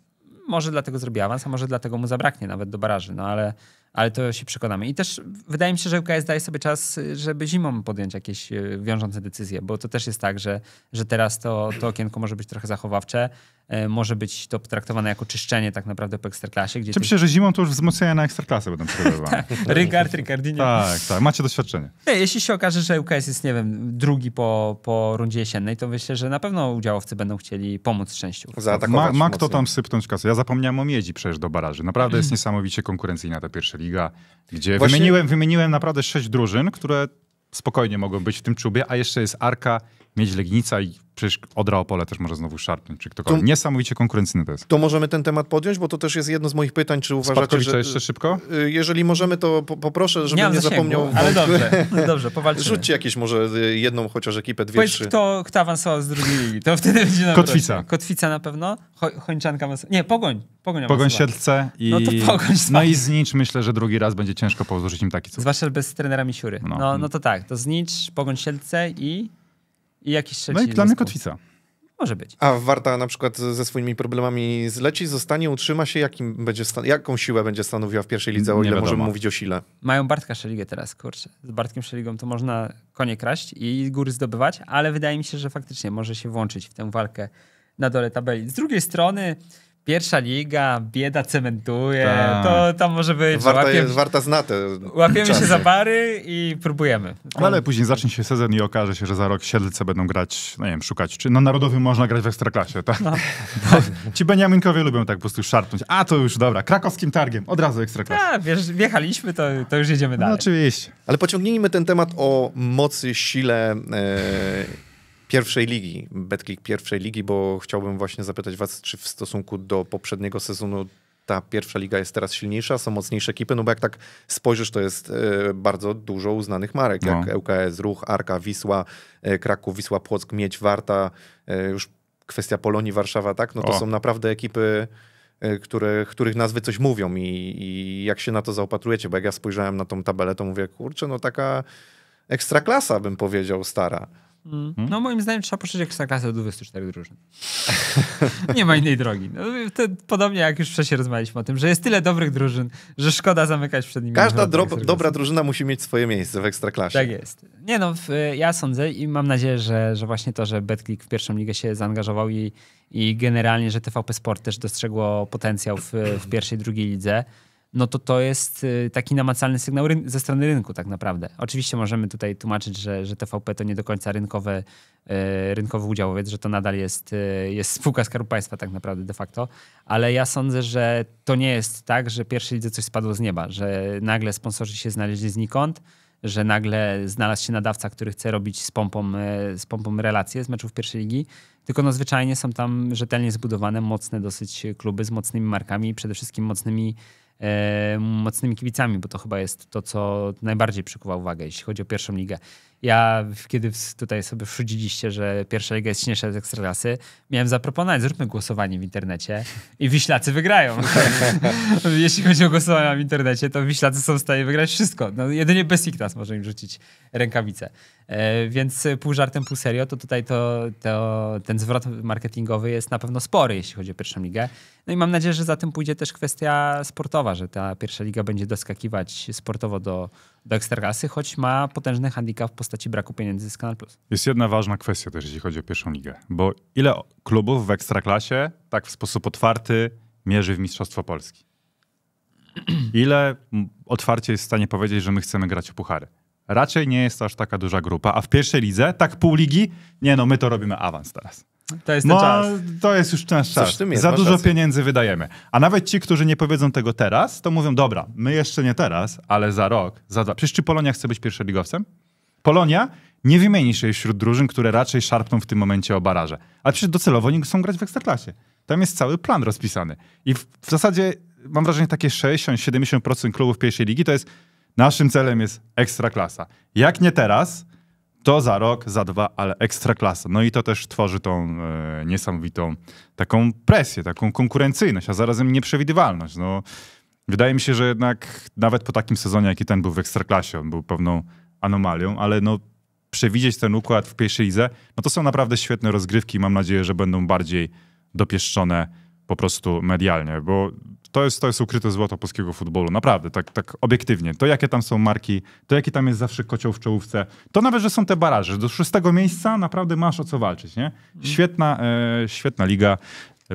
Może dlatego zrobił awans, a może dlatego mu zabraknie nawet do baraży, no ale ale to się przekonamy. I też wydaje mi się, że UKS daje sobie czas, żeby zimą podjąć jakieś e, wiążące decyzje, bo to też jest tak, że, że teraz to, to okienko może być trochę zachowawcze, E, może być to traktowane jako czyszczenie tak naprawdę po Ekstraklasie. Czy ty... że zimą to już wzmocnienia na Ekstraklasę będą przebywane. tak, Rygard, Tak, tak, macie doświadczenie. Nie, jeśli się okaże, że UKS jest, nie wiem, drugi po, po rundzie jesiennej, to myślę, że na pewno udziałowcy będą chcieli pomóc szczęściu. Ma, ma kto tam sypnąć kasę. Ja zapomniałem o Miedzi przecież do baraży. Naprawdę jest mhm. niesamowicie konkurencyjna ta pierwsza liga, gdzie Właśnie... wymieniłem, wymieniłem naprawdę sześć drużyn, które spokojnie mogą być w tym czubie, a jeszcze jest Arka mieć Legnica i przecież Odra Opole też może znowu szarpnąć, czy ktokolwiek. To, Niesamowicie konkurencyjny to jest. To możemy ten temat podjąć, bo to też jest jedno z moich pytań, czy uważacie, że... jeszcze szybko? Y, jeżeli możemy, to po, poproszę, żebym nie, nie zapomniał... Ale dobrze, dobrze, powalczymy. Rzućcie jakieś może y, jedną chociaż ekipę, dwie, Powiedz, trzy. kto, kto awansował z drugiej ligi, to wtedy będzie na Kotwica. Proszę. Kotwica na pewno, Cho Chończanka... Nie, Pogoń. Pogoń, pogoń Siedlce i... No, to pogoń no i Znicz myślę, że drugi raz będzie ciężko położyć im taki cud. Zwłaszcza bez trenera Misiury. No, no, no to tak, to Znicz, Pogoń Siedlce i... I jakiś trzeci No i dla mnie kotwica. Może być. A Warta na przykład ze swoimi problemami zleci, zostanie, utrzyma się, jakim będzie jaką siłę będzie stanowiła w pierwszej lidze, o ile możemy mówić o sile? Mają Bartka Szeligę teraz, kurczę. Z Bartkiem Szeligą to można konie kraść i góry zdobywać, ale wydaje mi się, że faktycznie może się włączyć w tę walkę na dole tabeli. Z drugiej strony Pierwsza liga, bieda cementuje, tak. to tam może być. Warta, łapie... jest, warta zna te Łapiemy czasy. się za bary i próbujemy. No ale później zacznie się sezon i okaże się, że za rok Siedlce będą grać, no nie wiem, szukać, czy na no Narodowym można grać w Ekstraklasie, tak? No. Ci Beniaminkowie lubią tak po prostu szarpnąć. A, to już dobra, krakowskim targiem, od razu Ekstraklasa. Tak, wiesz, wjechaliśmy, to, to już jedziemy no, dalej. No, oczywiście. Ale pociągnijmy ten temat o mocy, sile... E, pierwszej ligi, Betclic pierwszej ligi, bo chciałbym właśnie zapytać was, czy w stosunku do poprzedniego sezonu ta pierwsza liga jest teraz silniejsza, są mocniejsze ekipy, no bo jak tak spojrzysz, to jest e, bardzo dużo uznanych marek, no. jak ŁKS, Ruch, Arka, Wisła, e, Kraków, Wisła, Płock, Miedź, Warta, e, już kwestia Polonii, Warszawa, tak? No to o. są naprawdę ekipy, które, których nazwy coś mówią i, i jak się na to zaopatrujecie, bo jak ja spojrzałem na tą tabelę, to mówię, kurczę, no taka ekstraklasa bym powiedział, stara. Mhm. Hmm? No moim zdaniem trzeba poszerzyć ekstraklasę do 24 drużyn. nie ma innej drogi. No, to, podobnie jak już wcześniej rozmawialiśmy o tym, że jest tyle dobrych drużyn, że szkoda zamykać przed nimi. Każda dobra drużyna musi mieć swoje miejsce w ekstraklasie. Tak jest. Nie no, w, y, ja sądzę i mam nadzieję, że, że właśnie to, że BetClick w pierwszą ligę się zaangażował i, i generalnie, że TVP Sport też dostrzegło potencjał w, w pierwszej, drugiej lidze no to to jest y, taki namacalny sygnał ze strony rynku tak naprawdę. Oczywiście możemy tutaj tłumaczyć, że, że TVP to nie do końca rynkowe, y, rynkowy udziałowiec, że to nadal jest, y, jest spółka Skarbu Państwa tak naprawdę de facto, ale ja sądzę, że to nie jest tak, że pierwszej lidze coś spadło z nieba, że nagle sponsorzy się znaleźli znikąd, że nagle znalazł się nadawca, który chce robić z pompą, e, z pompą relacje z meczów pierwszej ligi, tylko no zwyczajnie są tam rzetelnie zbudowane, mocne dosyć kluby z mocnymi markami przede wszystkim mocnymi E, mocnymi kibicami, bo to chyba jest to, co najbardziej przykuwa uwagę, jeśli chodzi o pierwszą ligę. Ja, kiedy tutaj sobie szudziliście, że pierwsza liga jest silniejsza z Ekstraklasy, miałem zaproponować, zróbmy głosowanie w internecie i Wiślacy wygrają. Jeśli chodzi o głosowanie w internecie, to Wiślacy są w stanie wygrać wszystko. No, jedynie Besiktas może im rzucić rękawice. E, więc pół żartem, pół serio, to tutaj to, to, ten zwrot marketingowy jest na pewno spory, jeśli chodzi o pierwszą ligę. No i mam nadzieję, że za tym pójdzie też kwestia sportowa, że ta pierwsza liga będzie doskakiwać sportowo do do Ekstraklasy, choć ma potężny handicap w postaci braku pieniędzy z Kanal Plus. Jest jedna ważna kwestia też, jeśli chodzi o pierwszą ligę, bo ile klubów w Ekstraklasie tak w sposób otwarty mierzy w Mistrzostwo Polski? Ile otwarcie jest w stanie powiedzieć, że my chcemy grać o puchary? Raczej nie jest to aż taka duża grupa, a w pierwszej lidze, tak pół ligi, nie no, my to robimy awans teraz. To jest ten no, czas. To jest już ten czas. Jest, Za dużo rację. pieniędzy wydajemy. A nawet ci, którzy nie powiedzą tego teraz, to mówią, dobra, my jeszcze nie teraz, ale za rok, za dwa. Przecież czy Polonia chce być pierwszoligowcem? Polonia nie wymienisz jej wśród drużyn, które raczej szarpną w tym momencie o baraże. Ale przecież docelowo oni chcą grać w Ekstraklasie. Tam jest cały plan rozpisany. I w, w zasadzie mam wrażenie, takie 60-70% klubów pierwszej ligi to jest naszym celem jest Ekstraklasa. Jak nie teraz, to za rok, za dwa, ale ekstra klasa. No i to też tworzy tą e, niesamowitą taką presję, taką konkurencyjność, a zarazem nieprzewidywalność. No, wydaje mi się, że jednak nawet po takim sezonie, jaki ten był w ekstraklasie, on był pewną anomalią, ale no przewidzieć ten układ w pierwszej lidze, no to są naprawdę świetne rozgrywki. Mam nadzieję, że będą bardziej dopieszczone po prostu medialnie, bo to jest, to jest ukryte złoto polskiego futbolu, naprawdę, tak, tak obiektywnie. To jakie tam są marki, to jaki tam jest zawsze kocioł w czołówce, to nawet, że są te baraże. Do szóstego miejsca naprawdę masz o co walczyć, nie? Mhm. Świetna, e, świetna liga.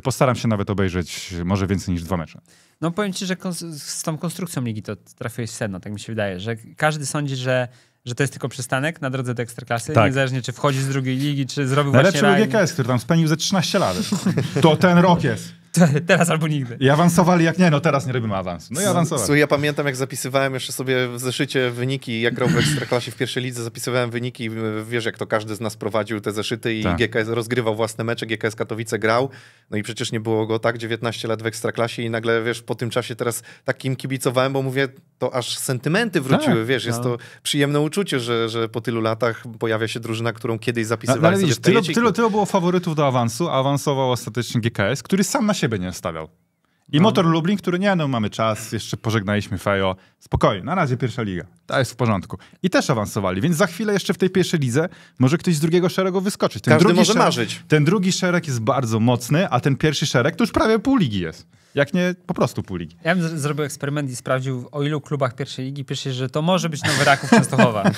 Postaram się nawet obejrzeć może więcej niż dwa mecze. No powiem ci, że z tą konstrukcją ligi to trafiłeś sedno, tak mi się wydaje, że każdy sądzi, że że to jest tylko przystanek na drodze do Ekstraklasy, tak. niezależnie czy wchodzi z drugiej ligi, czy zrobił Najlepszy właśnie... Najlepszy GKS, który tam spędził ze 13 lat. To ten rok jest. teraz albo nigdy. I awansowali jak nie, no teraz nie robimy awansu. No i awansowali. Słuchaj, ja pamiętam jak zapisywałem jeszcze sobie w zeszycie wyniki, jak grał w Ekstraklasie w pierwszej lidze, zapisywałem wyniki, e, wiesz jak to każdy z nas prowadził te zeszyty i tak. GKS rozgrywał własne mecze, GKS Katowice grał, no i przecież nie było go tak 19 lat w Ekstraklasie i nagle wiesz po tym czasie teraz takim kibicowałem, bo mówię, to aż sentymenty wróciły, tak, wiesz, no. jest to przyjemne uczucie, że, że po tylu latach pojawia się drużyna, którą kiedyś zapisywałem. No, no, ale tyle, tyle, tyle było faworytów do awansu, a awansował ostatecznie GKS, który sam na siebie siebie nie stawiał. I no. Motor Lublin, który nie, no mamy czas, jeszcze pożegnaliśmy Fejo. Spokojnie, na razie pierwsza liga. To jest w porządku. I też awansowali, więc za chwilę jeszcze w tej pierwszej lidze może ktoś z drugiego szeregu wyskoczyć. Ten Każdy drugi może szereg, marzyć. Ten drugi szereg jest bardzo mocny, a ten pierwszy szereg to już prawie pół ligi jest. Jak nie po prostu pół ligi. Ja bym zrobił eksperyment i sprawdził, o ilu klubach pierwszej ligi pisze, że to może być Nowy Raków Częstochowa.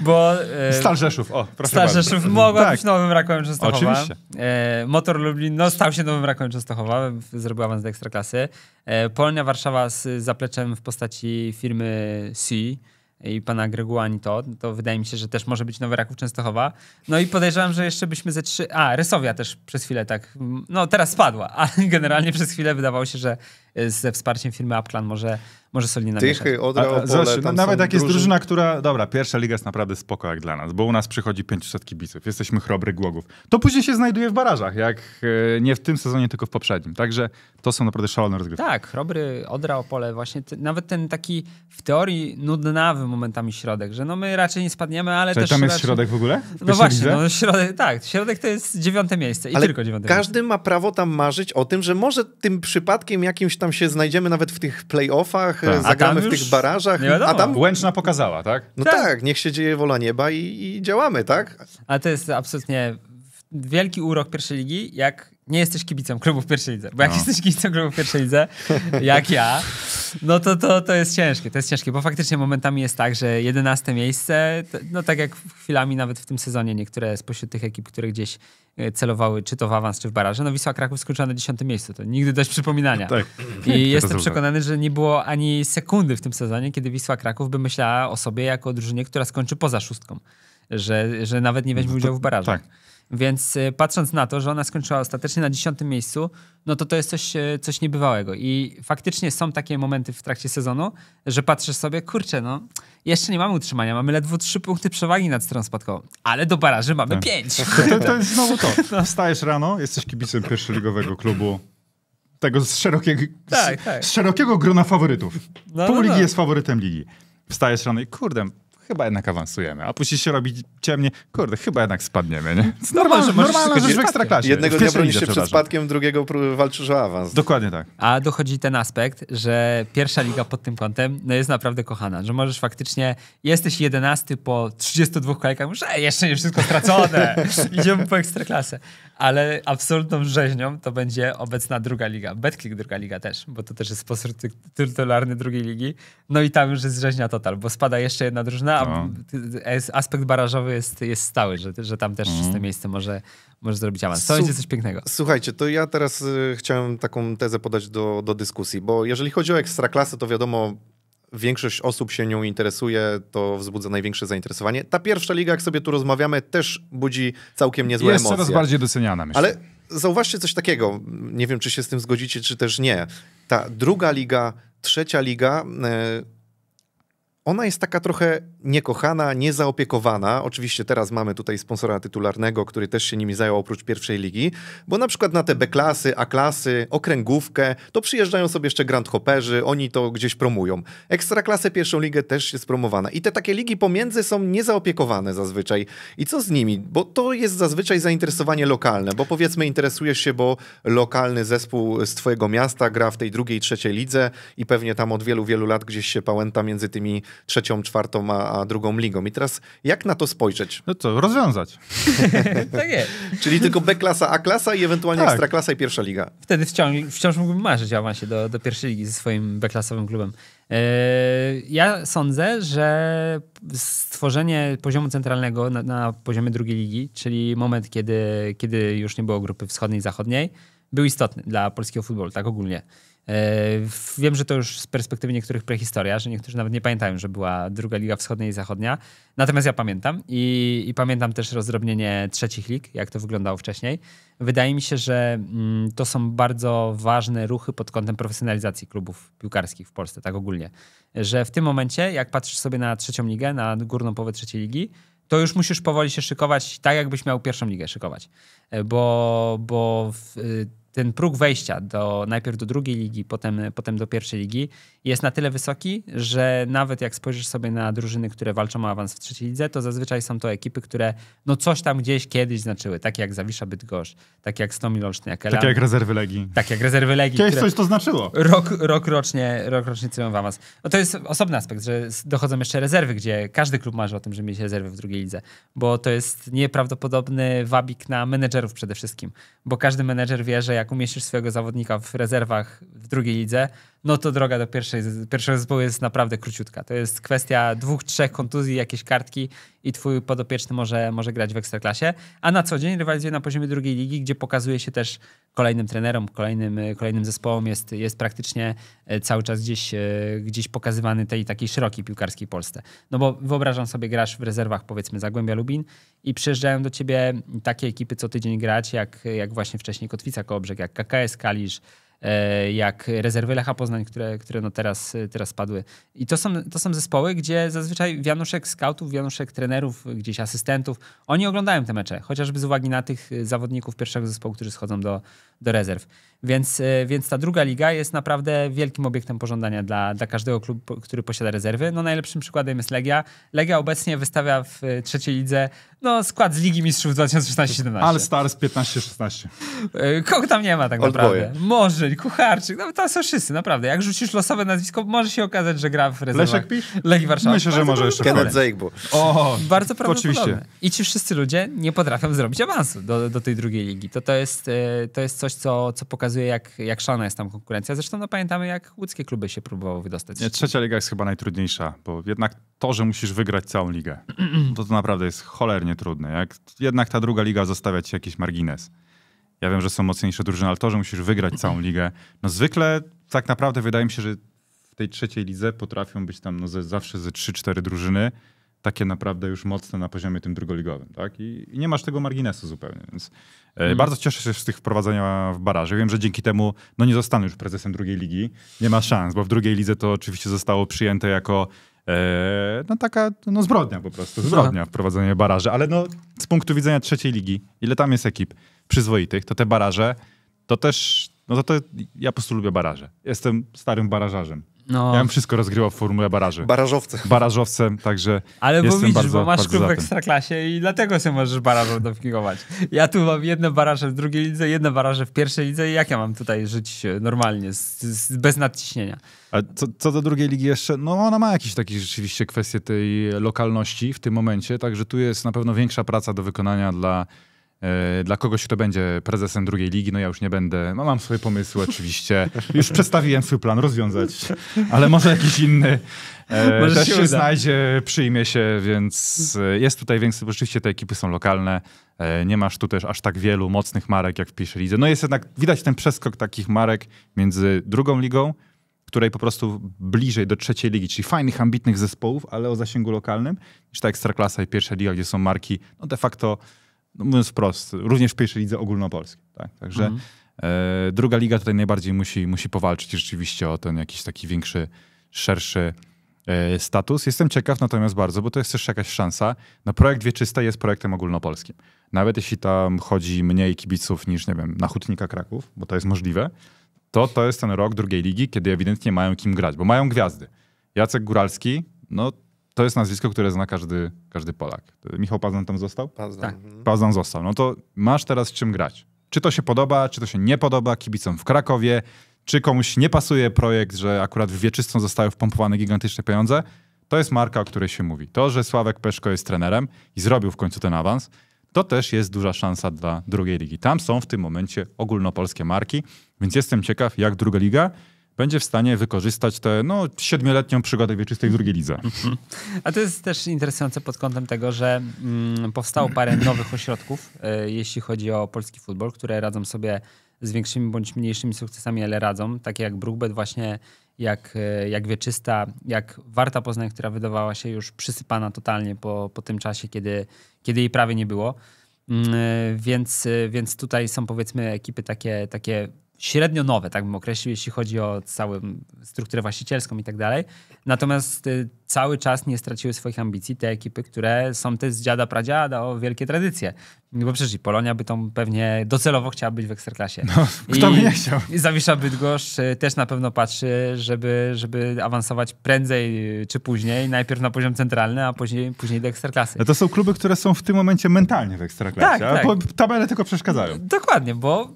Bo, e, Stal Rzeszów, o, proszę Stal bardzo. Rzeszów mogła tak. być Nowym Rakowem Częstochowa. Oczywiście. E, Motor Lublin no, stał się Nowym Rakowem Częstochowa, zrobił awans do Ekstraklasy. E, Warszawa z zapleczem w postaci firmy C i pana Greguani to, to wydaje mi się, że też może być Nowy Raków Częstochowa. No i podejrzewam, że jeszcze byśmy ze trzy... A, Rysowia też przez chwilę tak... No teraz spadła, ale generalnie przez chwilę wydawało się, że Y, ze wsparciem firmy Apklan może, może solidnie namieszać. Tychy, Odra, Opole, Zresztą, tam no, Nawet jak jest drużyna, która... Dobra, pierwsza liga jest naprawdę spoko jak dla nas, bo u nas przychodzi 500 kibiców. Jesteśmy chrobry głogów. To później się znajduje w barażach, jak e, nie w tym sezonie, tylko w poprzednim. Także to są naprawdę szalone rozgrywki. Tak, chrobry, Odra, Opole, właśnie nawet ten taki w teorii nudnawy momentami środek, że no my raczej nie spadniemy, ale Czyli też... tam jest raczej... środek w ogóle? W no właśnie, no środek, tak. Środek to jest dziewiąte miejsce i ale tylko dziewiąte każdy miejsce. ma prawo tam marzyć o tym, że może tym przypadkiem jakimś tam się znajdziemy nawet w tych playoffach, tak. zagramy w tych barażach. Nie A tam Łęczna pokazała, tak? No tak. tak, niech się dzieje wola nieba i, i działamy, tak? A to jest absolutnie wielki urok pierwszej ligi, jak nie jesteś kibicem klubu w pierwszej lidze, bo jak no. jesteś kibicem klubu w pierwszej lidze, jak ja, no to, to, to jest ciężkie, to jest ciężkie, bo faktycznie momentami jest tak, że 11 miejsce, no tak jak chwilami nawet w tym sezonie niektóre spośród tych ekip, które gdzieś e, celowały czy to w awans, czy w baraże, no Wisła Kraków skończyła na 10 miejscu, to nigdy dość przypominania. No tak. I jestem przekonany, że nie było ani sekundy w tym sezonie, kiedy Wisła Kraków by myślała o sobie jako o drużynie, która skończy poza szóstką, że, że nawet nie weźmie no udziału w barażach. Tak. Więc y, patrząc na to, że ona skończyła ostatecznie na dziesiątym miejscu, no to to jest coś, y, coś niebywałego. I faktycznie są takie momenty w trakcie sezonu, że patrzę sobie, kurczę, no jeszcze nie mamy utrzymania, mamy ledwo trzy punkty przewagi nad stroną spadkową, ale do baraży mamy tak. pięć. To, to, to, jest znowu to. No. Wstajesz rano, jesteś kibicem pierwszoligowego klubu, tego z szerokiego, tak, z, tak. z szerokiego grona faworytów. No, Pół no, ligi no. jest faworytem ligi. Wstajesz rano i kurde, chyba jednak awansujemy. A później się robi ciemnie, kurde, chyba jednak spadniemy, nie? No, normalne, normalne, normalna w ekstraklasie. Jednego dnia bronisz się przed spadkiem, drugiego walczysz o awans. Dokładnie tak. A dochodzi ten aspekt, że pierwsza liga pod tym kątem no jest naprawdę kochana, że możesz faktycznie, jesteś jedenasty po 32 kolejkach, mówisz, jeszcze nie wszystko stracone, idziemy po ekstraklasę ale absolutną rzeźnią to będzie obecna druga liga. Betclick druga liga też, bo to też jest sposób tytularny drugiej ligi. No i tam już jest rzeźnia total, bo spada jeszcze jedna drużyna, a no. aspekt barażowy jest, jest stały, że, że tam też mm. miejsce może, może zrobić awans. To będzie coś pięknego. Słuchajcie, to ja teraz y, chciałem taką tezę podać do, do dyskusji, bo jeżeli chodzi o ekstraklasę, to wiadomo, Większość osób się nią interesuje, to wzbudza największe zainteresowanie. Ta pierwsza liga, jak sobie tu rozmawiamy, też budzi całkiem niezłe Jest emocje. Jest coraz bardziej doceniana, myślę. Ale zauważcie coś takiego, nie wiem, czy się z tym zgodzicie, czy też nie. Ta druga liga, trzecia liga... Yy, ona jest taka trochę niekochana, niezaopiekowana. Oczywiście teraz mamy tutaj sponsora tytularnego, który też się nimi zajął oprócz pierwszej ligi, bo na przykład na te B-klasy, A-klasy, okręgówkę, to przyjeżdżają sobie jeszcze Grand Hopperzy, oni to gdzieś promują. Ekstraklasę, pierwszą ligę też jest promowana. I te takie ligi pomiędzy są niezaopiekowane zazwyczaj. I co z nimi? Bo to jest zazwyczaj zainteresowanie lokalne, bo powiedzmy interesujesz się, bo lokalny zespół z twojego miasta gra w tej drugiej, trzeciej lidze i pewnie tam od wielu, wielu lat gdzieś się pałęta między tymi trzecią, czwartą, a, a, drugą ligą. I teraz jak na to spojrzeć? No to rozwiązać. tak jest. Czyli tylko B-klasa, A-klasa i ewentualnie tak. Ekstraklasa i pierwsza liga. Wtedy wciąż, wciąż mógłbym marzyć o awansie do, do pierwszej ligi ze swoim B-klasowym klubem. E, ja sądzę, że stworzenie poziomu centralnego na, na, poziomie drugiej ligi, czyli moment, kiedy, kiedy już nie było grupy wschodniej i zachodniej, był istotny dla polskiego futbolu, tak ogólnie. E, wiem, że to już z perspektywy niektórych prehistoria, że niektórzy nawet nie pamiętają, że była druga Liga Wschodnia i Zachodnia. Natomiast ja pamiętam i, i pamiętam też rozdrobnienie trzecich lig, jak to wyglądało wcześniej. Wydaje mi się, że mm, to są bardzo ważne ruchy pod kątem profesjonalizacji klubów piłkarskich w Polsce, tak ogólnie. Że w tym momencie, jak patrzysz sobie na trzecią ligę, na górną połowę trzeciej ligi, to już musisz powoli się szykować tak, jakbyś miał pierwszą ligę szykować. E, bo, bo w, y, ten próg wejścia do, najpierw do drugiej ligi, potem, potem do pierwszej ligi jest na tyle wysoki, że nawet jak spojrzysz sobie na drużyny, które walczą o awans w trzeciej lidze, to zazwyczaj są to ekipy, które no coś tam gdzieś kiedyś znaczyły, takie jak Zawisza Bydgoszcz, takie jak Stomil Olsztyniak. Takie jak rezerwy Legii. Tak jak rezerwy Legii. Tak kiedyś coś to znaczyło. Rok, rok rocznie, rok rocznie celują w awans. No to jest osobny aspekt, że dochodzą jeszcze rezerwy, gdzie każdy klub marzy o tym, żeby mieć rezerwy w drugiej lidze, bo to jest nieprawdopodobny wabik na menedżerów przede wszystkim, bo każdy menedżer wie, że jak umieścisz swojego zawodnika w rezerwach w drugiej lidze, no to droga do pierwszej, pierwszego zespołu jest naprawdę króciutka. To jest kwestia dwóch, trzech kontuzji, jakieś kartki i twój podopieczny może, może grać w Ekstraklasie. A na co dzień rywalizuje na poziomie drugiej ligi, gdzie pokazuje się też kolejnym trenerom, kolejnym, e, kolejnym zespołom. Jest, jest praktycznie e, cały czas gdzieś, e, gdzieś pokazywany tej takiej szerokiej piłkarskiej Polsce. No bo wyobrażam sobie, grasz w rezerwach powiedzmy Zagłębia Lubin i przyjeżdżają do ciebie takie ekipy co tydzień grać, jak, jak właśnie wcześniej Kotwica Kołobrzeg, jak KKS Kalisz, E, jak rezerwy Lecha Poznań, które, które no teraz, teraz spadły. I to są, to są zespoły, gdzie zazwyczaj wianuszek scoutów, wianuszek trenerów, gdzieś asystentów, oni oglądają te mecze, chociażby z uwagi na tych zawodników pierwszego zespołu, którzy schodzą do, do rezerw. Więc, e, więc ta druga liga jest naprawdę wielkim obiektem pożądania dla, dla każdego klubu, który posiada rezerwy. No najlepszym przykładem jest Legia. Legia obecnie wystawia w e, trzeciej lidze no, skład z Ligi Mistrzów 2016-17. Ale Stars 15-16. E, kogo tam nie ma tak naprawdę? Może, Kucharczyk, no to są wszyscy, naprawdę. Jak rzucisz losowe nazwisko, może się okazać, że gra w rezerwach. Leszek Pisz? Legii Warszawa. Myślę, że może jeszcze. Kenneth Zeigbo. O, bardzo prawdopodobne. Oczywiście. I ci wszyscy ludzie nie potrafią zrobić awansu do, do tej drugiej ligi. To, to, jest, to jest coś, co, co pokazuje pokazuje, jak, jak szalona jest tam konkurencja. Zresztą no, pamiętamy, jak łódzkie kluby się próbowały wydostać. Nie, trzecia liga jest chyba najtrudniejsza, bo jednak to, że musisz wygrać całą ligę, to, to naprawdę jest cholernie trudne. Jak, jednak ta druga liga zostawia ci jakiś margines. Ja wiem, że są mocniejsze drużyny, ale to, że musisz wygrać całą ligę, no zwykle tak naprawdę wydaje mi się, że w tej trzeciej lidze potrafią być tam no, ze, zawsze ze 3-4 drużyny, takie naprawdę już mocne na poziomie tym drugoligowym, tak? I, I, nie masz tego marginesu zupełnie, więc Mm. Bardzo cieszę się z tych wprowadzenia w baraże. Wiem, że dzięki temu no, nie zostanę już prezesem drugiej ligi. Nie ma szans, bo w drugiej lidze to oczywiście zostało przyjęte jako e, no, taka no, zbrodnia po prostu, zbrodnia Aha. wprowadzenie Ale no, z punktu widzenia trzeciej ligi, ile tam jest ekip przyzwoitych, to te baraże to też, no to, to ja po prostu lubię baraże. Jestem starym barażarzem. No. Ja bym wszystko rozgrywał w formule baraży. Barażowcem. Barażowcem, także Ale bo widzisz, bardzo, bo masz klub w Ekstraklasie i dlatego się możesz barażą dopingować. Ja tu mam jedne baraże w drugiej lidze, jedne baraże w pierwszej lidze i jak ja mam tutaj żyć e, normalnie, z, z, bez nadciśnienia? A co, co, do drugiej ligi jeszcze, no ona ma jakieś takie rzeczywiście kwestie tej lokalności w tym momencie, także tu jest na pewno większa praca do wykonania dla E, dla kogoś, kto będzie prezesem drugiej ligi, no ja już nie będę. No mam swoje pomysły oczywiście. Już przedstawiłem swój plan rozwiązać, ale może jakiś inny e, Może też się, się znajdzie, przyjmie się, więc e, jest tutaj większy. Rzeczywiście te ekipy są lokalne. Nie masz tu też aż tak wielu mocnych marek jak w pierwszej lidze. No jest jednak, widać ten przeskok takich marek między drugą ligą, której po prostu bliżej do trzeciej ligi, czyli fajnych, ambitnych zespołów, ale o zasięgu lokalnym, niż ta Ekstraklasa i pierwsza liga, gdzie są marki no de facto no mówiąc wprost, również w pierwszej lidze ogólnopolskiej. Tak? Także mhm. e, druga liga tutaj najbardziej musi, musi powalczyć rzeczywiście o ten jakiś taki większy, szerszy e, status. Jestem ciekaw natomiast bardzo, bo to jest też jakaś szansa. No projekt Wieczysta jest projektem ogólnopolskim. Nawet jeśli tam chodzi mniej kibiców niż, nie wiem, na Hutnika Kraków, bo to jest możliwe, to to jest ten rok drugiej ligi, kiedy ewidentnie mają kim grać, bo mają gwiazdy. Jacek Góralski, no to jest nazwisko, które zna każdy, każdy Polak. Michał Pazdan tam został? Pazdan. Tak. Mhm. Pazdan został. No to masz teraz z czym grać. Czy to się podoba, czy to się nie podoba kibicom w Krakowie, czy komuś nie pasuje projekt, że akurat w wieczystą zostały wpompowane gigantyczne pieniądze. To jest marka, o której się mówi. To, że Sławek Peszko jest trenerem i zrobił w końcu ten awans, to też jest duża szansa dla drugiej ligi. Tam są w tym momencie ogólnopolskie marki, więc jestem ciekaw, jak druga liga będzie w stanie wykorzystać tę no, siedmioletnią przygodę wieczystej w drugiej lidze. A to jest też interesujące pod kątem tego, że mm, powstało parę nowych ośrodków, y, jeśli chodzi o polski futbol, które radzą sobie z większymi bądź mniejszymi sukcesami, ale radzą, takie jak Brookbet właśnie, jak, e, jak Wieczysta, jak Warta Poznań, która wydawała się już przysypana totalnie po, po tym czasie, kiedy, kiedy jej prawie nie było. Mm, e, więc, więc tutaj są powiedzmy ekipy takie, takie średnio nowe, tak bym określił, jeśli chodzi o całą strukturę właścicielską i tak dalej. Natomiast y, cały czas nie straciły swoich ambicji te ekipy, które są te z dziada, pradziada o wielkie tradycje. No bo przecież Polonia by tą pewnie docelowo chciała być w Ekstraklasie. No, kto I by nie chciał? Zawisza Bydgoszcz y, też na pewno patrzy, żeby, żeby awansować prędzej y, czy później, najpierw na poziom centralny, a później, później do Ekstraklasy. No to są kluby, które są w tym momencie mentalnie w Ekstraklasie, tak, tak. tabele tylko przeszkadzają. Dokładnie, bo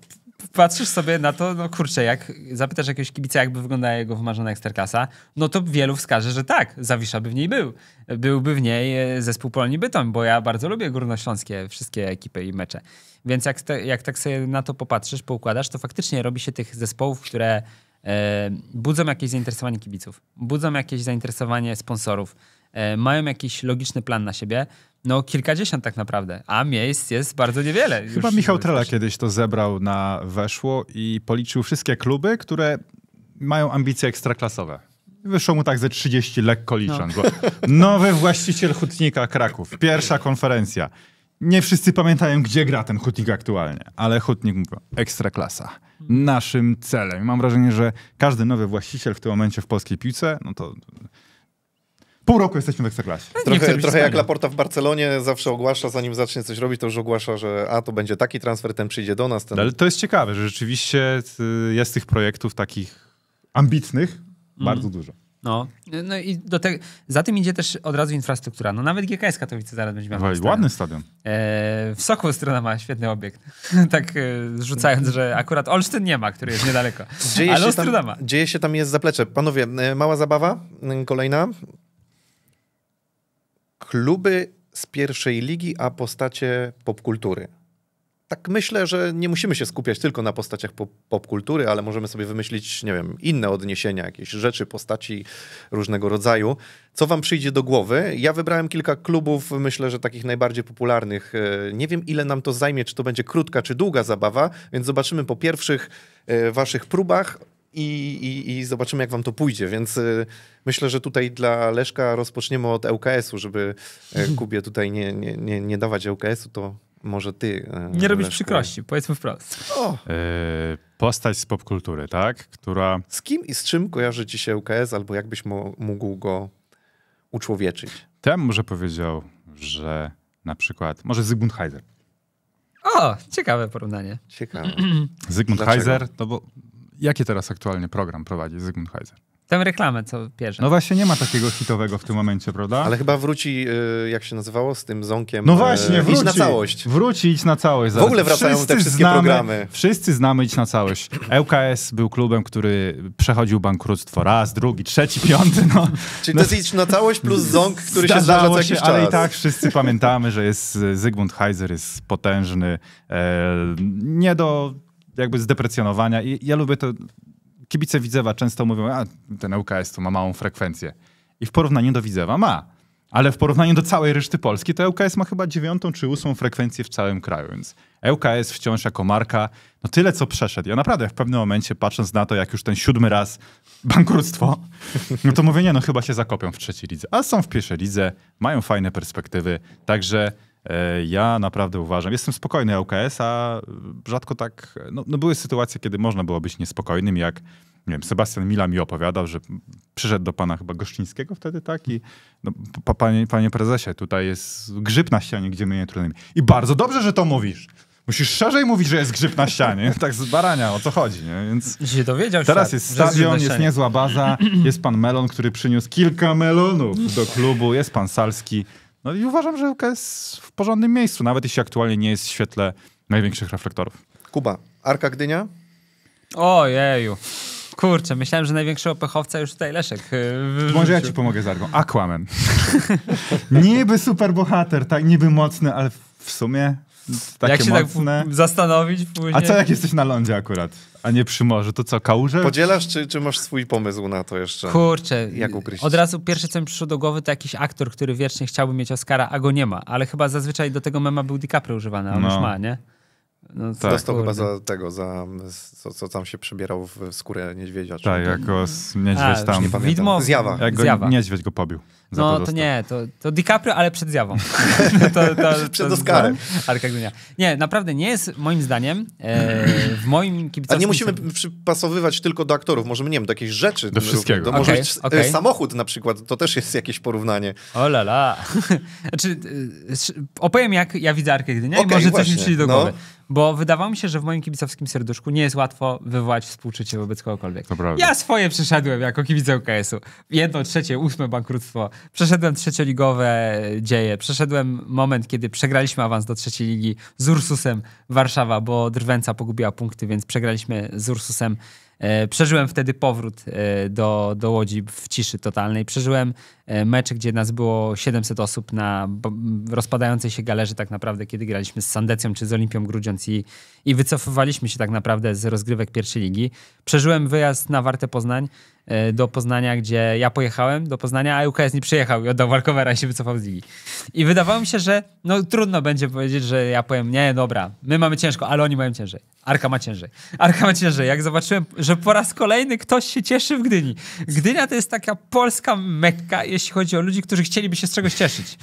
patrzysz sobie na to, no kurczę, jak zapytasz jakiegoś kibica, jakby wyglądała jego wymarzona Eksterklasa, no to wielu wskaże, że tak, Zawisza by w niej był. Byłby w niej e, zespół Polni Bytom, bo ja bardzo lubię Górnośląskie wszystkie ekipy i mecze. Więc jak, te, jak tak sobie na to popatrzysz, poukładasz, to faktycznie robi się tych zespołów, które e, budzą jakieś zainteresowanie kibiców, budzą jakieś zainteresowanie sponsorów, E, mają jakiś logiczny plan na siebie. No kilkadziesiąt tak naprawdę, a miejsc jest bardzo niewiele. Chyba Michał Trela kiedyś to zebrał na Weszło i policzył wszystkie kluby, które mają ambicje ekstraklasowe. Wyszło mu tak ze 30 lekko licząc. No. nowy właściciel Hutnika Kraków, pierwsza konferencja. Nie wszyscy pamiętają, gdzie gra ten Hutnik aktualnie, ale Hutnik mówi ekstraklasa. Naszym celem. Mam wrażenie, że każdy nowy właściciel w tym momencie w polskiej piłce, no to Pół roku jesteśmy w Ekstraklasie. No, trochę, trochę jak Laporta w Barcelonie zawsze ogłasza, zanim zacznie coś robić, to już ogłasza, że a, to będzie taki transfer, ten przyjdzie do nas. Ten... Ale to jest ciekawe, że rzeczywiście y, jest tych projektów takich ambitnych mm. bardzo dużo. No, no i do te, za tym idzie też od razu infrastruktura. No nawet GKS Katowice zaraz będzie miał Oj, Ładny stadion. E, w Sokół strona ma świetny obiekt. tak e, rzucając, że akurat Olsztyn nie ma, który jest niedaleko. Dzieje Ale się Ostrona ma. Dzieje się tam, jest zaplecze. Panowie, e, mała zabawa kolejna kluby z pierwszej ligi, a postacie popkultury. Tak myślę, że nie musimy się skupiać tylko na postaciach pop popkultury, ale możemy sobie wymyślić, nie wiem, inne odniesienia, jakieś rzeczy, postaci różnego rodzaju. Co wam przyjdzie do głowy? Ja wybrałem kilka klubów, myślę, że takich najbardziej popularnych. E, nie wiem, ile nam to zajmie, czy to będzie krótka, czy długa zabawa, więc zobaczymy po pierwszych e, waszych próbach i, i, i zobaczymy, jak wam to pójdzie. Więc y, myślę, że tutaj dla Leszka rozpoczniemy od ŁKS-u, e żeby e, Kubie tutaj nie, nie, nie, nie dawać ŁKS-u, e to może ty. Nie robisz przykrości, powiedzmy wprost. O. postać z popkultury, tak? Która. Z kim i z czym kojarzy ci się ŁKS, albo jakbyś mógł go uczłowieczyć? Tem może powiedział, że na przykład. Może Zygmunt Heiser. O, ciekawe porównanie. Ciekawe. Zygmunt Dlaczego? Heiser, no bo Jakie teraz aktualnie program prowadzi Zygmunt Heiser? Tę reklamę, co pierze. No właśnie, nie ma takiego hitowego w tym momencie, prawda? Ale chyba wróci, y, jak się nazywało, z tym ząkiem. No y, właśnie, wróci. Idź na całość. Wróci, na całość. Zaraz. W ogóle wracają wszyscy te wszystkie znamy, programy. Wszyscy znamy Idź na całość. ŁKS był klubem, który przechodził bankructwo raz, drugi, trzeci, piąty. No. Czyli no. to jest Idź na całość plus ząk, który się zdarza co jakiś czas. Ale i tak wszyscy pamiętamy, że jest Zygmunt Heiser jest potężny, e, nie do jakby zdeprecjonowania. I ja lubię to. Kibice Widzewa często mówią, a ten ŁKS to ma małą frekwencję. I w porównaniu do Widzewa ma. Ale w porównaniu do całej reszty Polski, to ŁKS ma chyba dziewiątą czy ósmą frekwencję w całym kraju, więc ŁKS wciąż jako marka, no tyle co przeszedł. Ja naprawdę w pewnym momencie, patrząc na to, jak już ten siódmy raz bankructwo, no to mówię, nie, no chyba się zakopią w trzeciej lidze. A są w pierwszej lidze, mają fajne perspektywy, także E, ja naprawdę uważam, jestem spokojny OKS, a rzadko tak, no, no były sytuacje, kiedy można było być niespokojnym, jak nie wiem, Sebastian Mila mi opowiadał, że przyszedł do pana chyba Goszczyńskiego wtedy, tak? I no, panie, panie prezesie, tutaj jest grzyb na ścianie, gdzie my nie trudnymi. I bardzo dobrze, że to mówisz. Musisz szerzej mówić, że jest grzyb na ścianie. Tak z barania, o co chodzi, nie? Więc się dowiedział teraz jest stadion, jest niezła baza, jest pan Melon, który przyniósł kilka melonów do klubu, jest pan Salski. No i uważam, że Arka jest w porządnym miejscu, nawet jeśli aktualnie nie jest w świetle największych reflektorów. Kuba, Arka Gdynia? Ojeju. Kurczę, myślałem, że największy pechowca już tutaj Leszek. Y, Może ja ci pomogę z Argą. Aquaman. niby superbohater, tak, niby mocny, ale w sumie takie jak się tak mocne. tak zastanowić później. A co jak jesteś na lądzie akurat, a nie przy morzu? To co, kałuże? Podzielasz, czy, czy masz swój pomysł na to jeszcze? Kurczę. Jak ukryć? Od razu pierwsze, co mi przyszło do głowy, to jakiś aktor, który wiecznie chciałby mieć Oscara, a go nie ma. Ale chyba zazwyczaj do tego mema był DiCaprio używany, a on no. już ma, nie? No, tak. Dostał chyba za tego, za co, co tam się przybierał w skórę niedźwiedzia. Tak, jako go niedźwiedź a, tam... Widmo... Zjawa. Jak go Zjawa. niedźwiedź go pobił. No to nie, to, to DiCaprio, ale przed zjawą. to, to, przed Oscarem. Arka Gdynia. Nie, naprawdę nie jest moim zdaniem e, w moim kibicowskim... A nie musimy przypasowywać tylko do aktorów, możemy, nie wiem, do jakiejś rzeczy. Do wszystkiego. To okay, może być e, samochód na przykład, to też jest jakieś porównanie. O la la. znaczy, e, opowiem jak ja widzę Arkę Gdynia okay, i może właśnie. coś mi przyjdzie do no. głowy. bo wydawało mi się, że w moim kibicowskim serduszku nie jest łatwo wywołać współczucie wobec kogokolwiek. Ja swoje przeszedłem jako kibic UKS-u. Jedno, trzecie, ósme bankructwo Przeszedłem trzecioligowe dzieje, przeszedłem moment, kiedy przegraliśmy awans do trzeciej ligi z Ursusem Warszawa, bo Drwęca pogubiła punkty, więc przegraliśmy z Ursusem. E, przeżyłem wtedy powrót e, do, do Łodzi w ciszy totalnej. Przeżyłem e, mecz, gdzie nas było 700 osób na rozpadającej się galerze, tak naprawdę, kiedy graliśmy z Sandecją czy z Olimpią Grudziąc i, i wycofywaliśmy się tak naprawdę z rozgrywek pierwszej ligi. Przeżyłem wyjazd na Warte Poznań, E, do Poznania, gdzie ja pojechałem do Poznania, a UKS nie przyjechał i oddał walkowera i się wycofał z ligi. I wydawało mi się, że no trudno będzie powiedzieć, że ja powiem, nie, dobra, my mamy ciężko, ale oni mają ciężej. Arka ma ciężej. Arka ma ciężej. Jak zobaczyłem, że po raz kolejny ktoś się cieszy w Gdyni. Gdynia to jest taka polska mekka, jeśli chodzi o ludzi, którzy chcieliby się z czegoś cieszyć.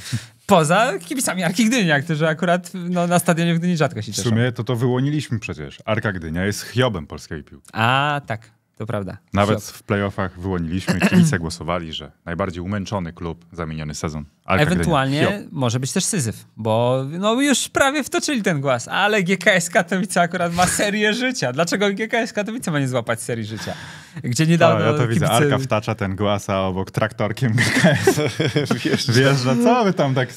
Poza kibicami Arki Gdynia, którzy akurat no, na stadionie w Gdyni rzadko się cieszą. W sumie to to wyłoniliśmy przecież. Arka Gdynia jest chiobem polskiej piłki. A, tak. To prawda. Nawet w playoffach wyłoniliśmy, kibice głosowali, że najbardziej umęczony klub za miniony sezon. Alka Ewentualnie może być też Syzyf, bo no już prawie wtoczyli ten głaz, ale GKS Katowice akurat ma serię życia. Dlaczego GKS Katowice ma nie złapać serii życia? Gdzie niedawno to, Ja to kibice... widzę, Arka wtacza ten głaz, a obok traktorkiem GKS wjeżdża. Wiesz, że co wy tam tak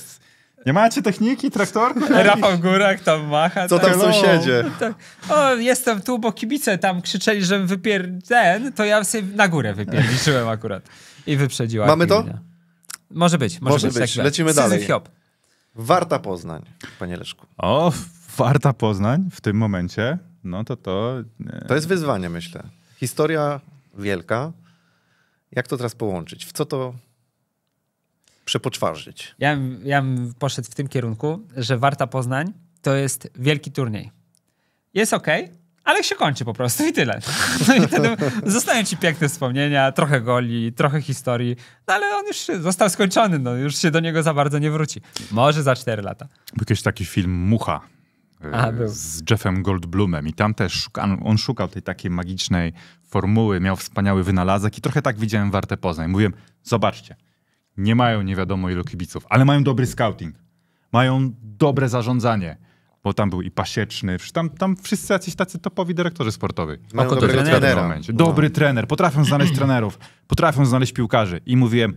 nie macie techniki, traktorku? Rafał Górak tam macha. Co tam tak, sąsiedzie? No, tak. O, jestem tu, bo kibice tam krzyczeli, żebym wypier... ten, to ja sobie na górę wypierdziczyłem akurat. I wyprzedziła. Mamy to? Mnie. Może być, może, może być. być. Tak Lecimy tak. dalej. Hiob. Warta Poznań, panie Leszku. O, Warta Poznań w tym momencie, no to to... Nie. To jest wyzwanie, myślę. Historia wielka. Jak to teraz połączyć? W co to przepoczwarzyć. Ja, ja bym poszedł w tym kierunku, że Warta Poznań to jest wielki turniej. Jest ok, ale się kończy po prostu i tyle. No i wtedy zostają ci piękne wspomnienia, trochę goli, trochę historii, no ale on już został skończony, no już się do niego za bardzo nie wróci. Może za 4 lata. Był kiedyś taki film Mucha Aha, e, z Jeffem Goldblumem i tam też on szukał tej takiej magicznej formuły, miał wspaniały wynalazek i trochę tak widziałem Wartę Poznań. Mówiłem, zobaczcie, nie mają nie wiadomo ilu kibiców, ale mają dobry scouting, mają dobre zarządzanie, bo tam był i Pasieczny, tam, tam wszyscy jacyś tacy topowi dyrektorzy sportowi. Mają Oko dobrego trenera. No. Dobry no. trener, potrafią znaleźć trenerów, potrafią znaleźć piłkarzy. I mówiłem,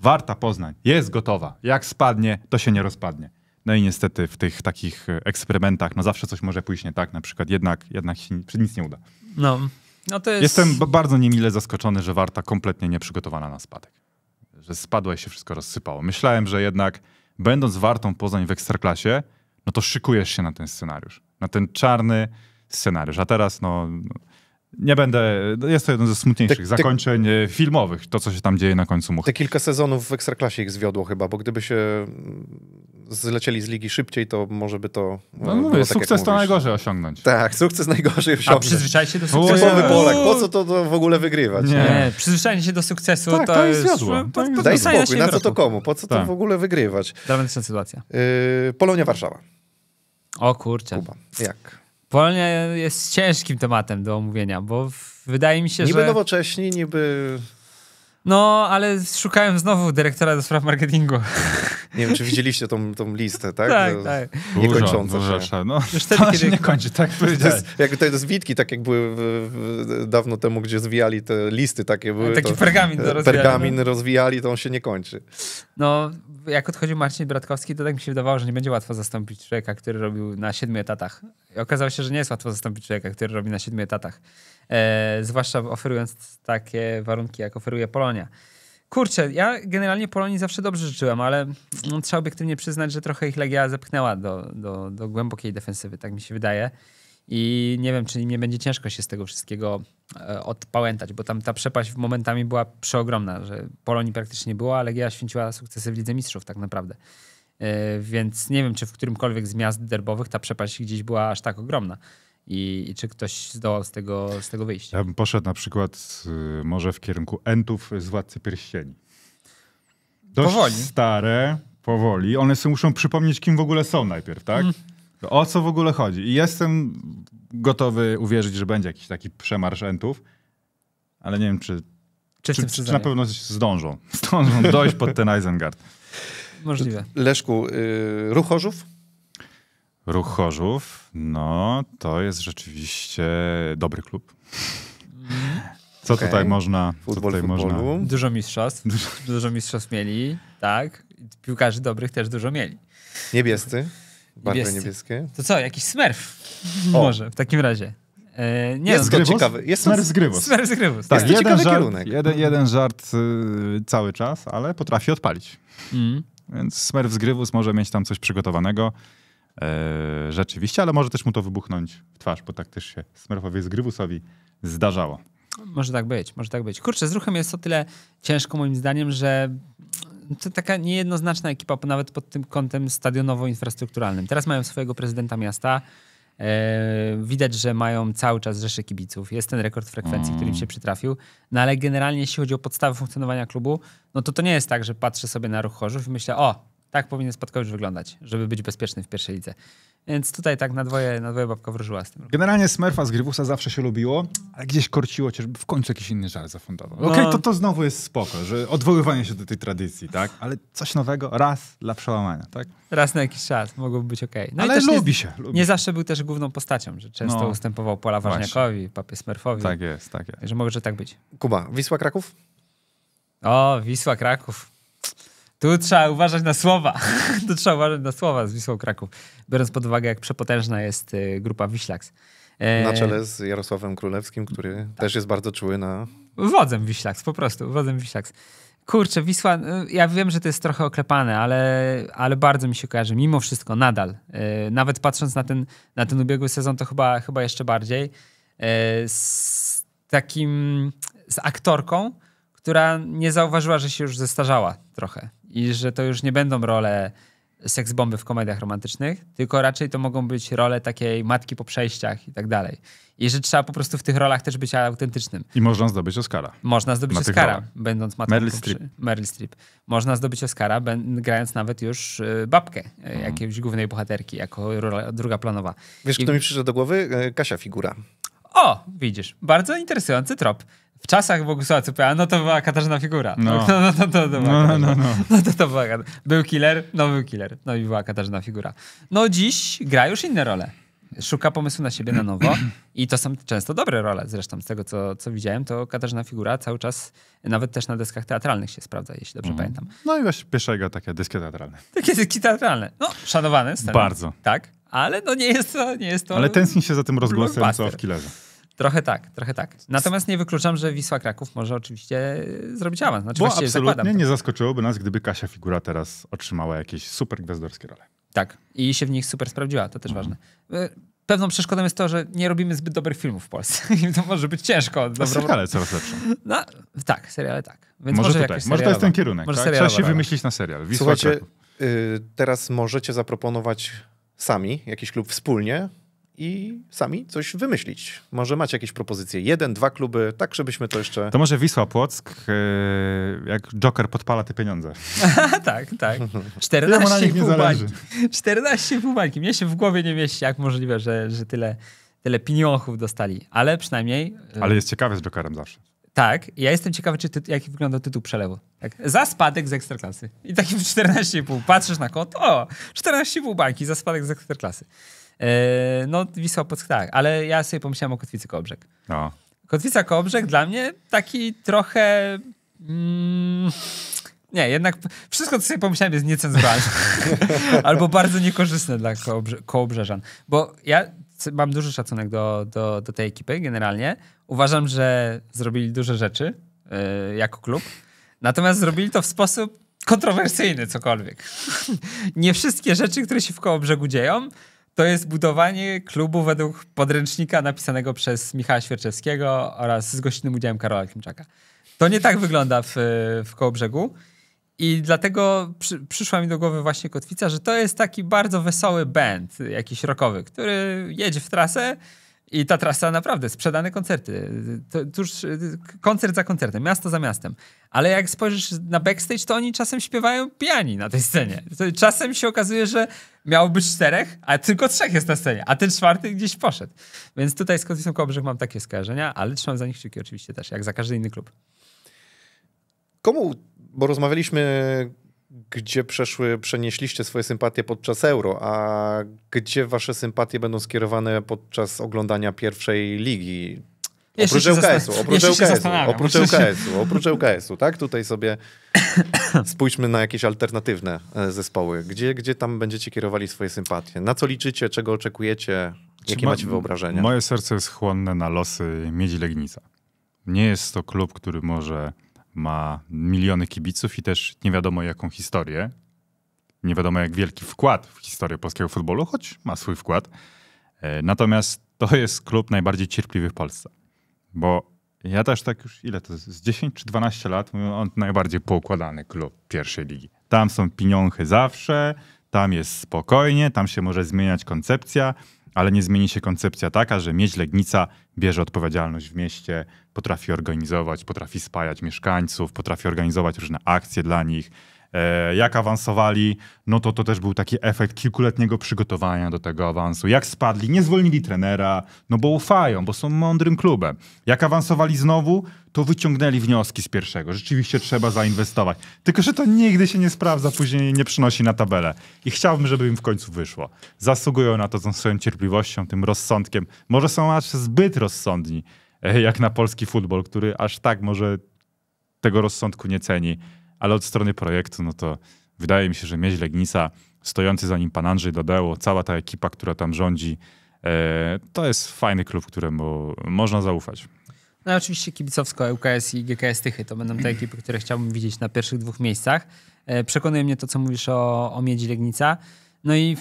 Warta Poznań jest gotowa. Jak spadnie, to się nie rozpadnie. No i niestety w tych takich e, eksperymentach, no zawsze coś może pójść nie tak, na przykład jednak, jednak się nic nie uda. No. No jest... Jestem bardzo niemile zaskoczony, że Warta kompletnie nie przygotowana na spadek że spadła i się wszystko rozsypało. Myślałem, że jednak będąc wartą Poznań w Ekstraklasie, no to szykujesz się na ten scenariusz, na ten czarny scenariusz. A teraz no, no nie będę. Jest to jeden ze smutniejszych te, te, zakończeń e, filmowych, to co się tam dzieje na końcu muchy. Te kilka sezonów w ekstraklasie ich zwiodło chyba, bo gdyby się mm, zlecieli z ligi szybciej, to może by to. E, no mówię, tak, sukces to najgorzej osiągnąć. Tak, sukces najgorzej osiągnąć. A przyzwyczaj się do sukcesu. Typowy Polak, po co to, to w ogóle wygrywać? Nie, nie przyzwyczajenie się do sukcesu tak, to, to jest. Wiodło. To, to, to Daj spokój, na co to komu? Po co tak. to w ogóle wygrywać? Dramatyczna sytuacja. Y, Polonia Warszawa. O kurczę. Kuba. Jak? Polonia jest ciężkim tematem do omówienia, bo wydaje mi się, niby że... Niby nowocześni, niby no, ale szukałem znowu dyrektora do spraw marketingu. Nie wiem, czy widzieliście tą, tą listę, tak? Tak, to, no, tak. Niekończąca się. no, Już wtedy, nie kończy, tak powiedziałeś. Jak te zbitki, tak jak były w, w, dawno temu, gdzie zwijali te listy takie były. Taki to, pergamin to rozwijali. Pergamin no. rozwijali, to on się nie kończy. No, jak odchodził Marcin Bratkowski, to tak mi się wydawało, że nie będzie łatwo zastąpić człowieka, który robił na siedmiu etatach. I okazało się, że nie jest łatwo zastąpić człowieka, który robi na siedmiu etatach. E, zwłaszcza oferując takie warunki, jak oferuje Polonia. Kurczę, ja generalnie Polonii zawsze dobrze życzyłem, ale no, trzeba obiektywnie przyznać, że trochę ich Legia zepchnęła do, do, do głębokiej defensywy, tak mi się wydaje. I nie wiem, czy nie będzie ciężko się z tego wszystkiego e, odpałętać, bo tam ta przepaść momentami była przeogromna, że Polonii praktycznie nie było, a Legia święciła sukcesy w Lidze Mistrzów tak naprawdę. E, więc nie wiem, czy w którymkolwiek z miast derbowych ta przepaść gdzieś była aż tak ogromna. I, i czy ktoś zdołał z tego, z tego wyjść? Ja bym poszedł na przykład y, może w kierunku entów z Władcy Pierścieni. Dość powoli. stare, powoli. One sobie muszą przypomnieć, kim w ogóle są najpierw, tak? Mm. O co w ogóle chodzi? I jestem gotowy uwierzyć, że będzie jakiś taki przemarsz entów, ale nie wiem, czy, czy, czy, czy na pewno zdążą. Zdążą dojść pod ten Isengard. Możliwe. Leszku, y, ruchorzów? Ruch Chorzów, no to jest rzeczywiście dobry klub. Mhm. Co okay. tutaj można? Futbol, co tutaj można? Dużo mistrzostw. Dużo. dużo mistrzostw mieli, tak. Piłkarzy dobrych też dużo mieli. Niebiescy. Barwy niebieskie. To co, jakiś smerf? O. Może w takim razie. E, nie jest no, to ciekawy. Jest smerf z Grybus. Smerf z Grybus. Tak, jest jeden żart, kierunek. Jeden, jeden żart y, cały czas, ale potrafi odpalić. Mm. Więc smerf z Grywus może mieć tam coś przygotowanego. E, rzeczywiście, ale może też mu to wybuchnąć w twarz, bo tak też się Smurfowi z Grywusowi zdarzało. Może tak być, może tak być. Kurczę, z ruchem jest o tyle ciężko moim zdaniem, że to taka niejednoznaczna ekipa, nawet pod tym kątem stadionowo-infrastrukturalnym. Teraz mają swojego prezydenta miasta, e, Widać, że mają cały czas rzeszy kibiców. Jest ten rekord frekwencji, który im się mm. przytrafił. No ale generalnie, jeśli chodzi o podstawę funkcjonowania klubu, no to to nie jest tak, że patrzę sobie na ruch Chorzów i myślę, o, tak powinien spadkowicz wyglądać, żeby być bezpieczny w pierwszej lidze. Więc tutaj tak na dwoje, na dwoje babka wróżyła z tym. Generalnie Smurfa z Grywusa zawsze się lubiło, ale gdzieś korciło chociażby żeby w końcu jakiś inny żal zafundował. No. Okej, okay, to to znowu jest spoko, że odwoływanie się do tej tradycji, tak? Ale coś nowego raz dla przełamania, tak? Raz na jakiś czas mogłoby być okej. Okay. No ale lubi nie, się. Lubi. Nie zawsze był też główną postacią, że często no. ustępował Pola Ważniakowi, Papie Smurfowi. Tak jest, tak jest. Że może tak być. Kuba, Wisła Kraków? O, Wisła Kraków. Tu trzeba uważać na słowa. tu trzeba uważać na słowa z Wisłą Kraków, biorąc pod uwagę, jak przepotężna jest y, grupa Wiślaks. E, na czele z Jarosławem Królewskim, który tak. też jest bardzo czuły na... Wodzem Wiślaks, po prostu, wodzem Wiślaks. Kurczę, Wisła, y, ja wiem, że to jest trochę oklepane, ale, ale bardzo mi się kojarzy, mimo wszystko, nadal. E, nawet patrząc na ten, na ten ubiegły sezon, to chyba, chyba jeszcze bardziej. E, z takim, z aktorką, która nie zauważyła, że się już zestarzała trochę i że to już nie będą role seksbomby w komediach romantycznych, tylko raczej to mogą być role takiej matki po przejściach i tak dalej. I że trzeba po prostu w tych rolach też być autentycznym. I można zdobyć Oscara. Można zdobyć Na Oscara, będąc matką Meryl Streep. Meryl Streep. Można zdobyć Oscara, grając nawet już y, babkę mm. jakiejś głównej bohaterki, jako rola druga planowa. Wiesz, I... kto mi przyszedł do głowy? E, Kasia Figura. O, widzisz, bardzo interesujący trop. W czasach Bogusława Cypia, no to była Katarzyna Figura. No, no, no, to, to, to była no, no, no. no to, to była no, no, no. Był killer, no był killer. No i była Katarzyna Figura. No dziś gra już inne role. Szuka pomysłu na siebie na nowo i to są często dobre role. Zresztą z tego, co, co widziałem, to Katarzyna Figura cały czas, nawet też na deskach teatralnych się sprawdza, jeśli dobrze mm. pamiętam. No i właśnie pierwszego takie dyski teatralne. Takie dyski teatralne. No, szanowane. Sceny. Bardzo. Tak. Ale no nie jest to... Nie jest to Ale tęskni się za tym rozgłosem, co w Killerze. Trochę tak, trochę tak. Natomiast nie wykluczam, że Wisła Kraków może oczywiście e, zrobić awans. Znaczy, Bo absolutnie nie zaskoczyłoby nas, gdyby Kasia Figura teraz otrzymała jakieś super gwiazdorskie role. Tak, i się w nich super sprawdziła, to też mhm. ważne. E, pewną przeszkodą jest to, że nie robimy zbyt dobrych filmów w Polsce. I to może być ciężko. No, Dobrą... Seriale coraz lepsze. No, tak, seriale tak. Więc może, może, tutaj, może to jest ten kierunek. Może tak? Trzeba się wymyślić na serial. Wisła Słuchajcie, Kraków. Yy, teraz możecie zaproponować sami, jakiś klub wspólnie i sami coś wymyślić. Może macie jakieś propozycje? Jeden, dwa kluby, tak żebyśmy to jeszcze... To może Wisła Płock, yy, jak Joker podpala te pieniądze. tak, tak. 14,5 bańki. 14,5 bańki. Mnie się w głowie nie mieści, jak możliwe, że, że tyle, tyle pieniąchów dostali. Ale przynajmniej... Yy... Ale jest ciekawe z Jokerem zawsze. Tak, ja jestem ciekawy, czy ty, jaki wygląda tytuł przelewu. Tak. Za spadek z ekstraklasy. I taki 14,5. Patrzysz na konto, o, 14,5 bańki za spadek z ekstraklasy. E, no, Wisła pod tak, ale ja sobie pomyślałem o Kotwicy Kołobrzeg. No. Kotwica Kołobrzeg dla mnie taki trochę... Mm, nie, jednak wszystko, co sobie pomyślałem, jest niecenzuralne. Albo bardzo niekorzystne dla kołobrze kołobrzeżan. Bo ja mam duży szacunek do, do, do tej ekipy generalnie. Uważam, że zrobili duże rzeczy yy, jako klub. Natomiast zrobili to w sposób kontrowersyjny, cokolwiek. Nie wszystkie rzeczy, które się w koło brzegu dzieją, to jest budowanie klubu według podręcznika napisanego przez Michała Świerczewskiego oraz z gościnnym udziałem Karola Klimczaka. To nie tak wygląda w, w Kołobrzegu. brzegu. I dlatego przy, przyszła mi do głowy właśnie Kotwica, że to jest taki bardzo wesoły band, jakiś rockowy, który jedzie w trasę i ta trasa naprawdę, sprzedane koncerty, tuż koncert za koncertem, miasto za miastem. Ale jak spojrzysz na backstage, to oni czasem śpiewają pijani na tej scenie. Czasem się okazuje, że miało być czterech, a tylko trzech jest na scenie, a ten czwarty gdzieś poszedł. Więc tutaj z Kotwicą Kołobrzeg mam takie skojarzenia, ale trzymam za nich kciuki oczywiście też, jak za każdy inny klub. Komu bo rozmawialiśmy, gdzie przeszły, przenieśliście swoje sympatie podczas euro, a gdzie wasze sympatie będą skierowane podczas oglądania pierwszej ligi? Oprócz uks u oprócz uks u oprócz ŁKS-u, oprócz ŁKS-u, tak? Tutaj sobie spójrzmy na jakieś alternatywne e, zespoły. Gdzie, gdzie tam będziecie kierowali swoje sympatie? Na co liczycie, czego oczekujecie, jakie ma, macie wyobrażenia? Moje serce jest chłonne na losy Miedzi Legnica. Nie jest to klub, który może ma miliony kibiców i też nie wiadomo jaką historię. Nie wiadomo jak wielki wkład w historię polskiego futbolu, choć ma swój wkład. E, natomiast to jest klub najbardziej cierpliwy w Polsce. Bo ja też tak już, ile to jest, z 10 czy 12 lat, mówię, on najbardziej poukładany klub pierwszej ligi. Tam są pieniądze zawsze, tam jest spokojnie, tam się może zmieniać koncepcja, ale nie zmieni się koncepcja taka, że mieć Legnica bierze odpowiedzialność w mieście, potrafi organizować, potrafi spajać mieszkańców, potrafi organizować różne akcje dla nich, E, jak awansowali, no to to też był taki efekt kilkuletniego przygotowania do tego awansu. Jak spadli, nie zwolnili trenera, no bo ufają, bo są mądrym klubem. Jak awansowali znowu, to wyciągnęli wnioski z pierwszego. Rzeczywiście trzeba zainwestować. Tylko, że to nigdy się nie sprawdza, później nie przynosi na tabelę. I chciałbym, żeby im w końcu wyszło. Zasługują na to tą swoją cierpliwością, tym rozsądkiem. Może są aż zbyt rozsądni, e, jak na polski futbol, który aż tak może tego rozsądku nie ceni ale od strony projektu, no to wydaje mi się, że Mieź Legnica, stojący za nim pan Andrzej Dodeło, cała ta ekipa, która tam rządzi, e, to jest fajny klub, któremu można zaufać. No i oczywiście kibicowsko ŁKS i GKS Tychy to będą te ekipy, które chciałbym widzieć na pierwszych dwóch miejscach. E, przekonuje mnie to, co mówisz o, o Miedzi Legnica. No i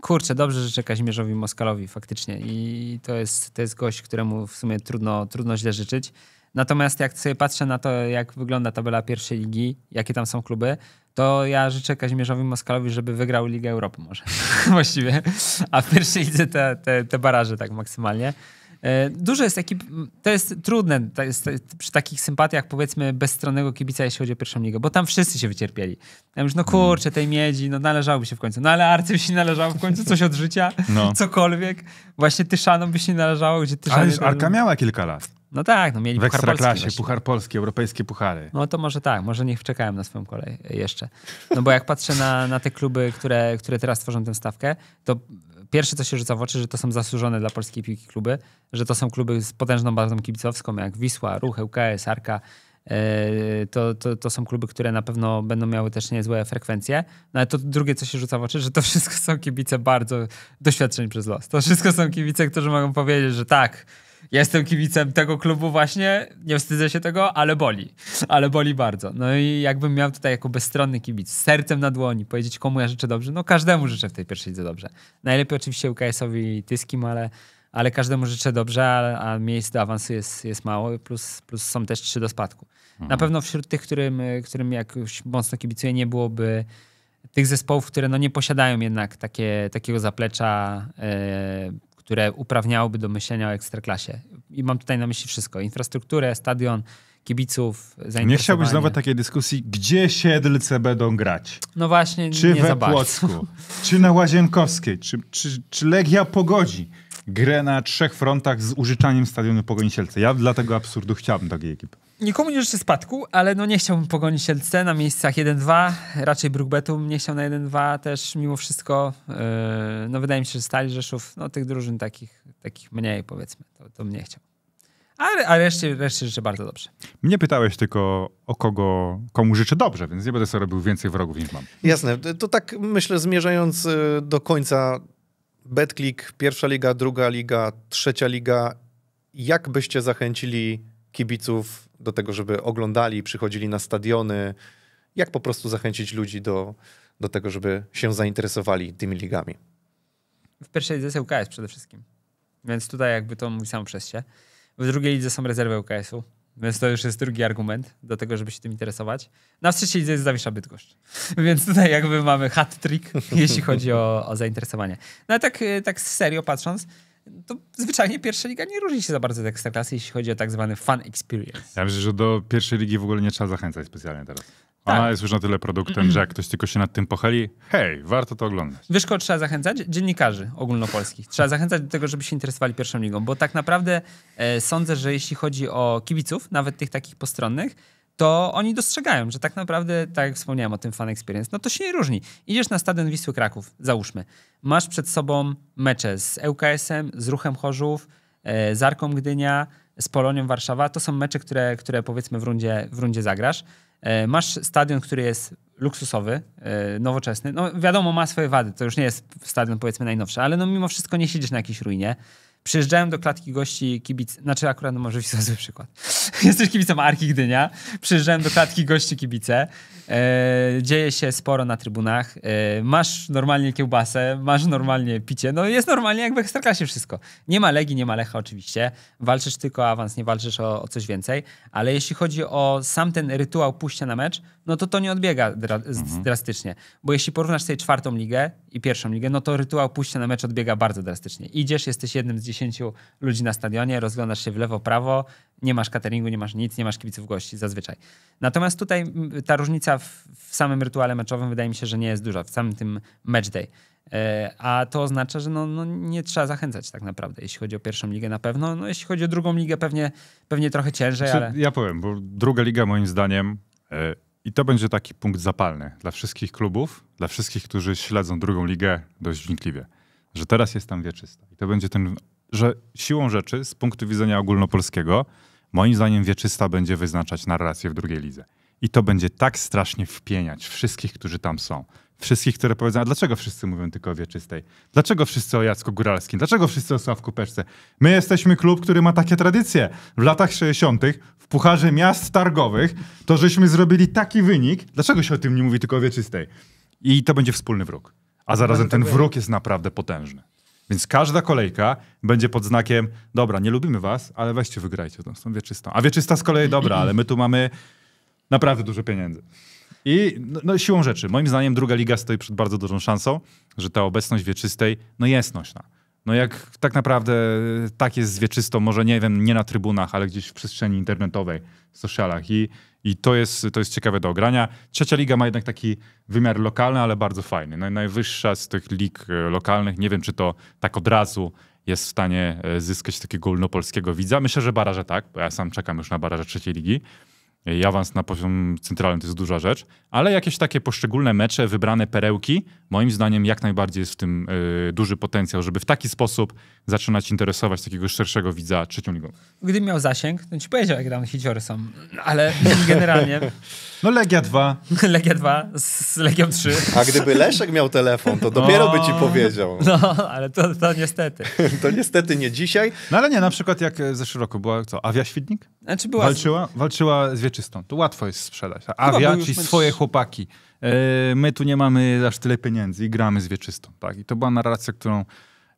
kurczę, dobrze życzę Kazimierzowi Moskalowi faktycznie i to jest, to jest gość, któremu w sumie trudno, trudno źle życzyć. Natomiast jak sobie patrzę na to, jak wygląda tabela pierwszej ligi, jakie tam są kluby, to ja życzę Kazimierzowi Moskalowi, żeby wygrał Ligę Europy może właściwie, a w pierwszej lidze te, te, te baraże tak maksymalnie. E, dużo jest ekip, to jest trudne to jest, przy takich sympatiach powiedzmy bezstronnego kibica, jeśli chodzi o pierwszą ligę, bo tam wszyscy się wycierpieli. Ja mówię, no mm. kurczę, tej miedzi, no należałoby się w końcu, no ale Arcy się należało w końcu, coś od życia, no. cokolwiek. Właśnie Tyszanom by się należało, gdzie Tyszany... Ale już Arka miała kilka lat. No tak, no mieli w puchar polski. W puchar polski, europejskie puchary. No to może tak, może niech czekałem na swoją kolej jeszcze. No bo jak patrzę na, na te kluby, które, które teraz tworzą tę stawkę, to pierwsze co się rzuca w oczy, że to są zasłużone dla polskiej piłki kluby, że to są kluby z potężną bazą kibicowską, jak Wisła, Ruch, ŁKS, Arka. E, to, to, to, są kluby, które na pewno będą miały też niezłe frekwencje. No ale to drugie, co się rzuca w oczy, że to wszystko są kibice bardzo doświadczeni przez los. To wszystko są kibice, którzy mogą powiedzieć, że tak, jestem kibicem tego klubu właśnie, nie wstydzę się tego, ale boli. Ale boli bardzo. No i jakbym miał tutaj jako bezstronny kibic, sercem na dłoni, powiedzieć komu ja życzę dobrze, no każdemu życzę w tej pierwszej lidze dobrze. Najlepiej oczywiście UKS-owi Tyskim, ale, ale każdemu życzę dobrze, a, a miejsc do awansu jest, jest mało, plus, plus są też trzy do spadku. Mhm. Na pewno wśród tych, którym, którym jakoś mocno kibicuję, nie byłoby tych zespołów, które no nie posiadają jednak takie, takiego zaplecza, e, które uprawniałoby do myślenia o ekstraklasie. I mam tutaj na myśli wszystko. Infrastrukturę, stadion, kibiców, zainteresowanie. Nie chciałbyś znowu takiej dyskusji, gdzie siedlce będą grać? No właśnie, Czy nie we Płocku, czy na Łazienkowskiej, czy, czy, czy Legia pogodzi grę na trzech frontach z użyczaniem stadionu Pogoń Sielce. Ja dla tego absurdu chciałbym takiej ekipy nikomu nie życzę spadku, ale no nie chciałbym pogonić LC na miejscach 1-2, raczej Brugbetum nie chciał na 1-2 też mimo wszystko. Yy, no wydaje mi się, że Stali Rzeszów, no tych drużyn takich, takich mniej powiedzmy, to, to mnie chciał. A, a reszcie, reszcie życzę bardzo dobrze. Mnie pytałeś tylko o kogo, komu życzę dobrze, więc nie będę sobie robił więcej wrogów niż mam. Jasne, to tak myślę zmierzając e, do końca BetClick, pierwsza liga, druga liga, trzecia liga. Jak byście zachęcili kibiców do tego, żeby oglądali, przychodzili na stadiony, jak po prostu zachęcić ludzi do, do tego, żeby się zainteresowali tymi ligami. W pierwszej lidze UKS przede wszystkim. Więc tutaj jakby to mówi samo przez się. W drugiej lidze są rezerwy UKS-u, więc to już jest drugi argument do tego, żeby się tym interesować. Na no, trzeciej lidze jest Zawisza Bydgoszcz. Więc tutaj jakby mamy hat-trick, jeśli chodzi o, o zainteresowanie. No ale tak, e, tak serio patrząc, to zwyczajnie pierwsza liga nie różni się za bardzo od ekstraklasy, jeśli chodzi o tak zwany fan experience. Ja myślę, że do pierwszej ligi w ogóle nie trzeba zachęcać specjalnie teraz. Tak. Ona jest już na tyle produktem, że jak ktoś tylko się nad tym pochali, hej, warto to oglądać. Wiesz, kogo trzeba zachęcać? Dziennikarzy ogólnopolskich. Trzeba zachęcać do tego, żeby się interesowali pierwszą ligą, bo tak naprawdę e, sądzę, że jeśli chodzi o kibiców, nawet tych takich postronnych, to oni dostrzegają, że tak naprawdę, tak jak wspomniałem o tym fan experience, no to się nie różni. Idziesz na stadion Wisły Kraków, załóżmy. Masz przed sobą mecze z ŁKS-em, z Ruchem Chorzów, e, z Arką Gdynia, z Polonią Warszawa. To są mecze, które, które powiedzmy w rundzie, w rundzie zagrasz. E, masz stadion, który jest luksusowy, e, nowoczesny. No wiadomo, ma swoje wady. To już nie jest stadion powiedzmy najnowszy, ale no mimo wszystko nie siedzisz na jakiejś ruinie. Przyjeżdżałem do klatki gości kibic, znaczy akurat no może Wisła zły przykład. Jesteś kibicem Arki Gdynia. Przyjeżdżałem do klatki gości kibice. E, dzieje się sporo na trybunach. E, masz normalnie kiełbasę, masz normalnie picie. No jest normalnie jak w Ekstraklasie wszystko. Nie ma Legi, nie ma Lecha oczywiście. Walczysz tylko o awans, nie walczysz o, o coś więcej. Ale jeśli chodzi o sam ten rytuał pójścia na mecz, no to to nie odbiega dra mhm. drastycznie. Bo jeśli porównasz sobie czwartą ligę i pierwszą ligę, no to rytuał pójścia na mecz odbiega bardzo drastycznie. Idziesz, jesteś jednym z 50 ludzi na stadionie, rozglądasz się w lewo, prawo, nie masz cateringu, nie masz nic, nie masz kibiców gości zazwyczaj. Natomiast tutaj mm, ta różnica w, w samym rytuale meczowym wydaje mi się, że nie jest duża, w samym tym match day. E, a to oznacza, że no, no, nie trzeba zachęcać tak naprawdę, jeśli chodzi o pierwszą ligę na pewno. No, jeśli chodzi o drugą ligę, pewnie, pewnie trochę ciężej. Znaczy, ale... Ja powiem, bo druga liga moim zdaniem e, i to będzie taki punkt zapalny dla wszystkich klubów, dla wszystkich, którzy śledzą drugą ligę dość wnikliwie, że teraz jest tam wieczysta. I to będzie ten że siłą rzeczy z punktu widzenia ogólnopolskiego, moim zdaniem wieczysta będzie wyznaczać narrację w drugiej lidze. I to będzie tak strasznie wpieniać wszystkich, którzy tam są. Wszystkich, które powiedzą, a dlaczego wszyscy mówią tylko o wieczystej? Dlaczego wszyscy o Jacku Góralskim? Dlaczego wszyscy o Sławku Peszce? My jesteśmy klub, który ma takie tradycje. W latach 60. w Pucharze Miast Targowych to żeśmy zrobili taki wynik. Dlaczego się o tym nie mówi tylko o wieczystej? I to będzie wspólny wróg. A zarazem ten wróg jest naprawdę potężny. Więc każda kolejka będzie pod znakiem, dobra, nie lubimy was, ale weźcie, wygrajcie tą, tą wieczystą. A wieczysta z kolei, dobra, ale my tu mamy naprawdę dużo pieniędzy. I no, no, siłą rzeczy, moim zdaniem druga liga stoi przed bardzo dużą szansą, że ta obecność wieczystej no jest nośna. No jak tak naprawdę tak jest z wieczystą, może nie wiem, nie na trybunach, ale gdzieś w przestrzeni internetowej, w socialach i i to jest, to jest ciekawe do ogrania. Trzecia liga ma jednak taki wymiar lokalny, ale bardzo fajny. najwyższa z tych lig e, lokalnych. Nie wiem, czy to tak od razu jest w stanie e, zyskać takiego ogólnopolskiego widza. Myślę, że baraże tak, bo ja sam czekam już na baraże trzeciej ligi. E, I awans na poziom centralny to jest duża rzecz, ale jakieś takie poszczególne mecze, wybrane perełki Moim zdaniem jak najbardziej jest w tym y, duży potencjał, żeby w taki sposób zaczynać interesować takiego szerszego widza trzecią ligą. Gdybym miał zasięg, to ci powiedział, jak tam sieciory są, ale generalnie... No Legia 2. Legia 2 z Legią 3. A gdyby Leszek miał telefon, to dopiero no, by ci no. powiedział. No, ale to, to niestety. to niestety nie dzisiaj. No ale nie, na przykład jak e, w zeszłym roku była co, Awia Świdnik? Znaczy była... Walczyła, walczyła z Wieczystą. To łatwo jest sprzedać. Awia, czyli swoje chłopaki. E, my tu nie mamy aż tyle pieniędzy i gramy z wieczystą. Tak? I to była narracja, którą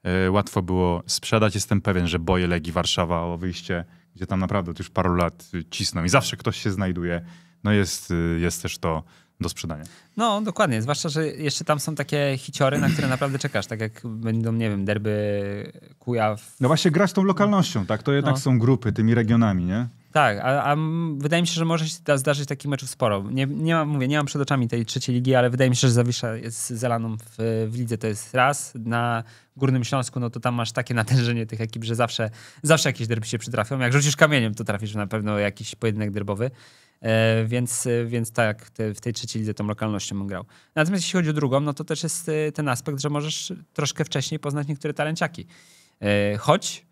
e, łatwo było sprzedać. Jestem pewien, że boje Legii Warszawa o wyjście, gdzie tam naprawdę już paru lat cisną i zawsze ktoś się znajduje. No jest, e, jest też to do sprzedania. No, dokładnie. Zwłaszcza, że jeszcze tam są takie hiciory, na które naprawdę czekasz. Tak jak będą, nie wiem, derby Kujaw. No właśnie, grać tą lokalnością, tak? To jednak no. są grupy, tymi regionami, nie? Tak, a, a, wydaje mi się, że może się zdarzyć takich meczów sporo. Nie, nie mam, mówię, nie mam przed oczami tej trzeciej ligi, ale wydaje mi się, że Zawisza jest z Zelaną w, w lidze to jest raz. Na Górnym Śląsku, no to tam masz takie natężenie tych ekip, że zawsze, zawsze jakieś derby się przytrafią. Jak rzucisz kamieniem, to trafisz na pewno jakiś pojedynek derbowy. E, więc, więc tak, te, w tej trzeciej lidze tą lokalnością grał. Natomiast jeśli chodzi o drugą, no to też jest e, ten aspekt, że możesz troszkę wcześniej poznać niektóre talenciaki. E, choć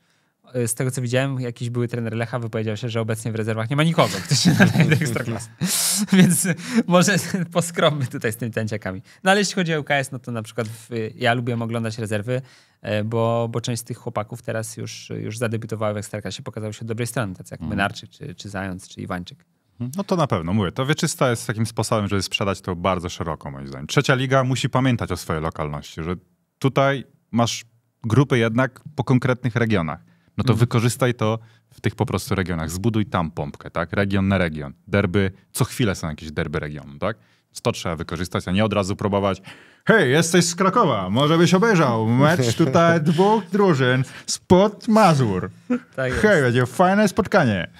E, z tego co widziałem, jakiś były trener Lecha wypowiedział się, że obecnie w rezerwach nie ma nikogo, kto się nadaje do Ekstraklasy. Więc może poskrommy tutaj z tymi tańciakami. No ale jeśli chodzi o UKS, no to na przykład w, ja lubię oglądać rezerwy, e, bo, bo część z tych chłopaków teraz już, już zadebiutowały w Ekstraklasie, pokazały się od dobrej strony, tacy jak mm. Menarczyk, czy, czy Zając, czy Iwańczyk. Mhm. No to na pewno, mówię, to wieczysta jest takim sposobem, żeby sprzedać to bardzo szeroko moim zdaniem. Trzecia liga musi pamiętać o swojej lokalności, że tutaj masz grupy jednak po konkretnych regionach no to mhm. wykorzystaj to w tych po prostu regionach. Zbuduj tam pompkę, tak? Region na region. Derby, co chwilę są jakieś derby regionu, tak? To trzeba wykorzystać, a nie od razu próbować hej, jesteś z Krakowa, może byś obejrzał mecz tutaj dwóch drużyn spod Mazur. Tak jest. Hej, będzie fajne spotkanie.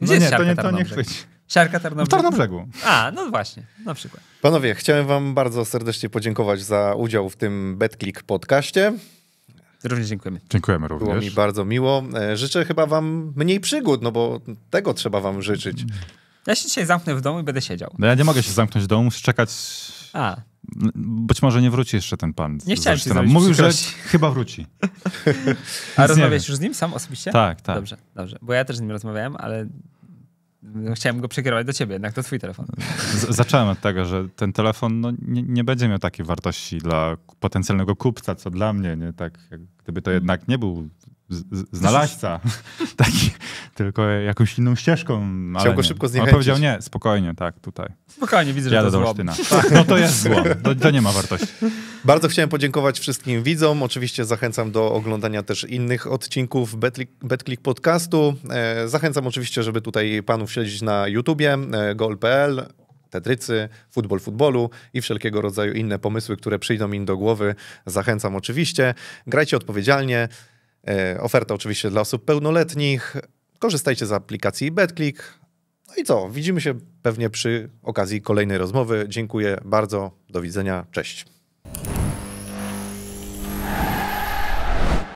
No Gdzie nie, to nie, to nie chwyci. Siarka Tarnobrzegu. W Tarnobrzegu. A, no właśnie, na przykład. Panowie, chciałem wam bardzo serdecznie podziękować za udział w tym BetClick podcaście. Również dziękujemy. Dziękujemy również. Było mi bardzo miło. E, życzę chyba wam mniej przygód, no bo tego trzeba wam życzyć. Ja się dzisiaj zamknę w domu i będę siedział. No ja nie mogę się zamknąć w domu, muszę czekać. A. Być może nie wróci jeszcze ten pan. Nie chciałem się Mówił, że chyba wróci. A rozmawiałeś już z nim sam osobiście? Tak, tak. Dobrze, dobrze. Bo ja też z nim rozmawiałem, ale Chciałem go przekierować do ciebie, jednak to twój telefon. zacząłem od tego, że ten telefon no, nie, nie, będzie miał takiej wartości dla potencjalnego kupca, co dla mnie, nie? Tak, gdyby to jednak nie był z, znaczy, znalazca, taki, tylko jakąś inną ścieżką. Chciał go szybko zniechęcić. On powiedział nie, spokojnie, tak, tutaj. Spokojnie, widzę, Jadę że to jest Tak, no to jest zło. to, to, nie ma wartości. Bardzo chciałem podziękować wszystkim widzom. Oczywiście zachęcam do oglądania też innych odcinków BetClick Podcastu. E, zachęcam oczywiście, żeby tutaj panów śledzić na YouTubie, e, gol.pl, tetrycy, futbol futbolu i wszelkiego rodzaju inne pomysły, które przyjdą im do głowy. Zachęcam oczywiście. Grajcie odpowiedzialnie. E, oferta oczywiście dla osób pełnoletnich. Korzystajcie z aplikacji BetClick. No i co? Widzimy się pewnie przy okazji kolejnej rozmowy. Dziękuję bardzo. Do widzenia. Cześć.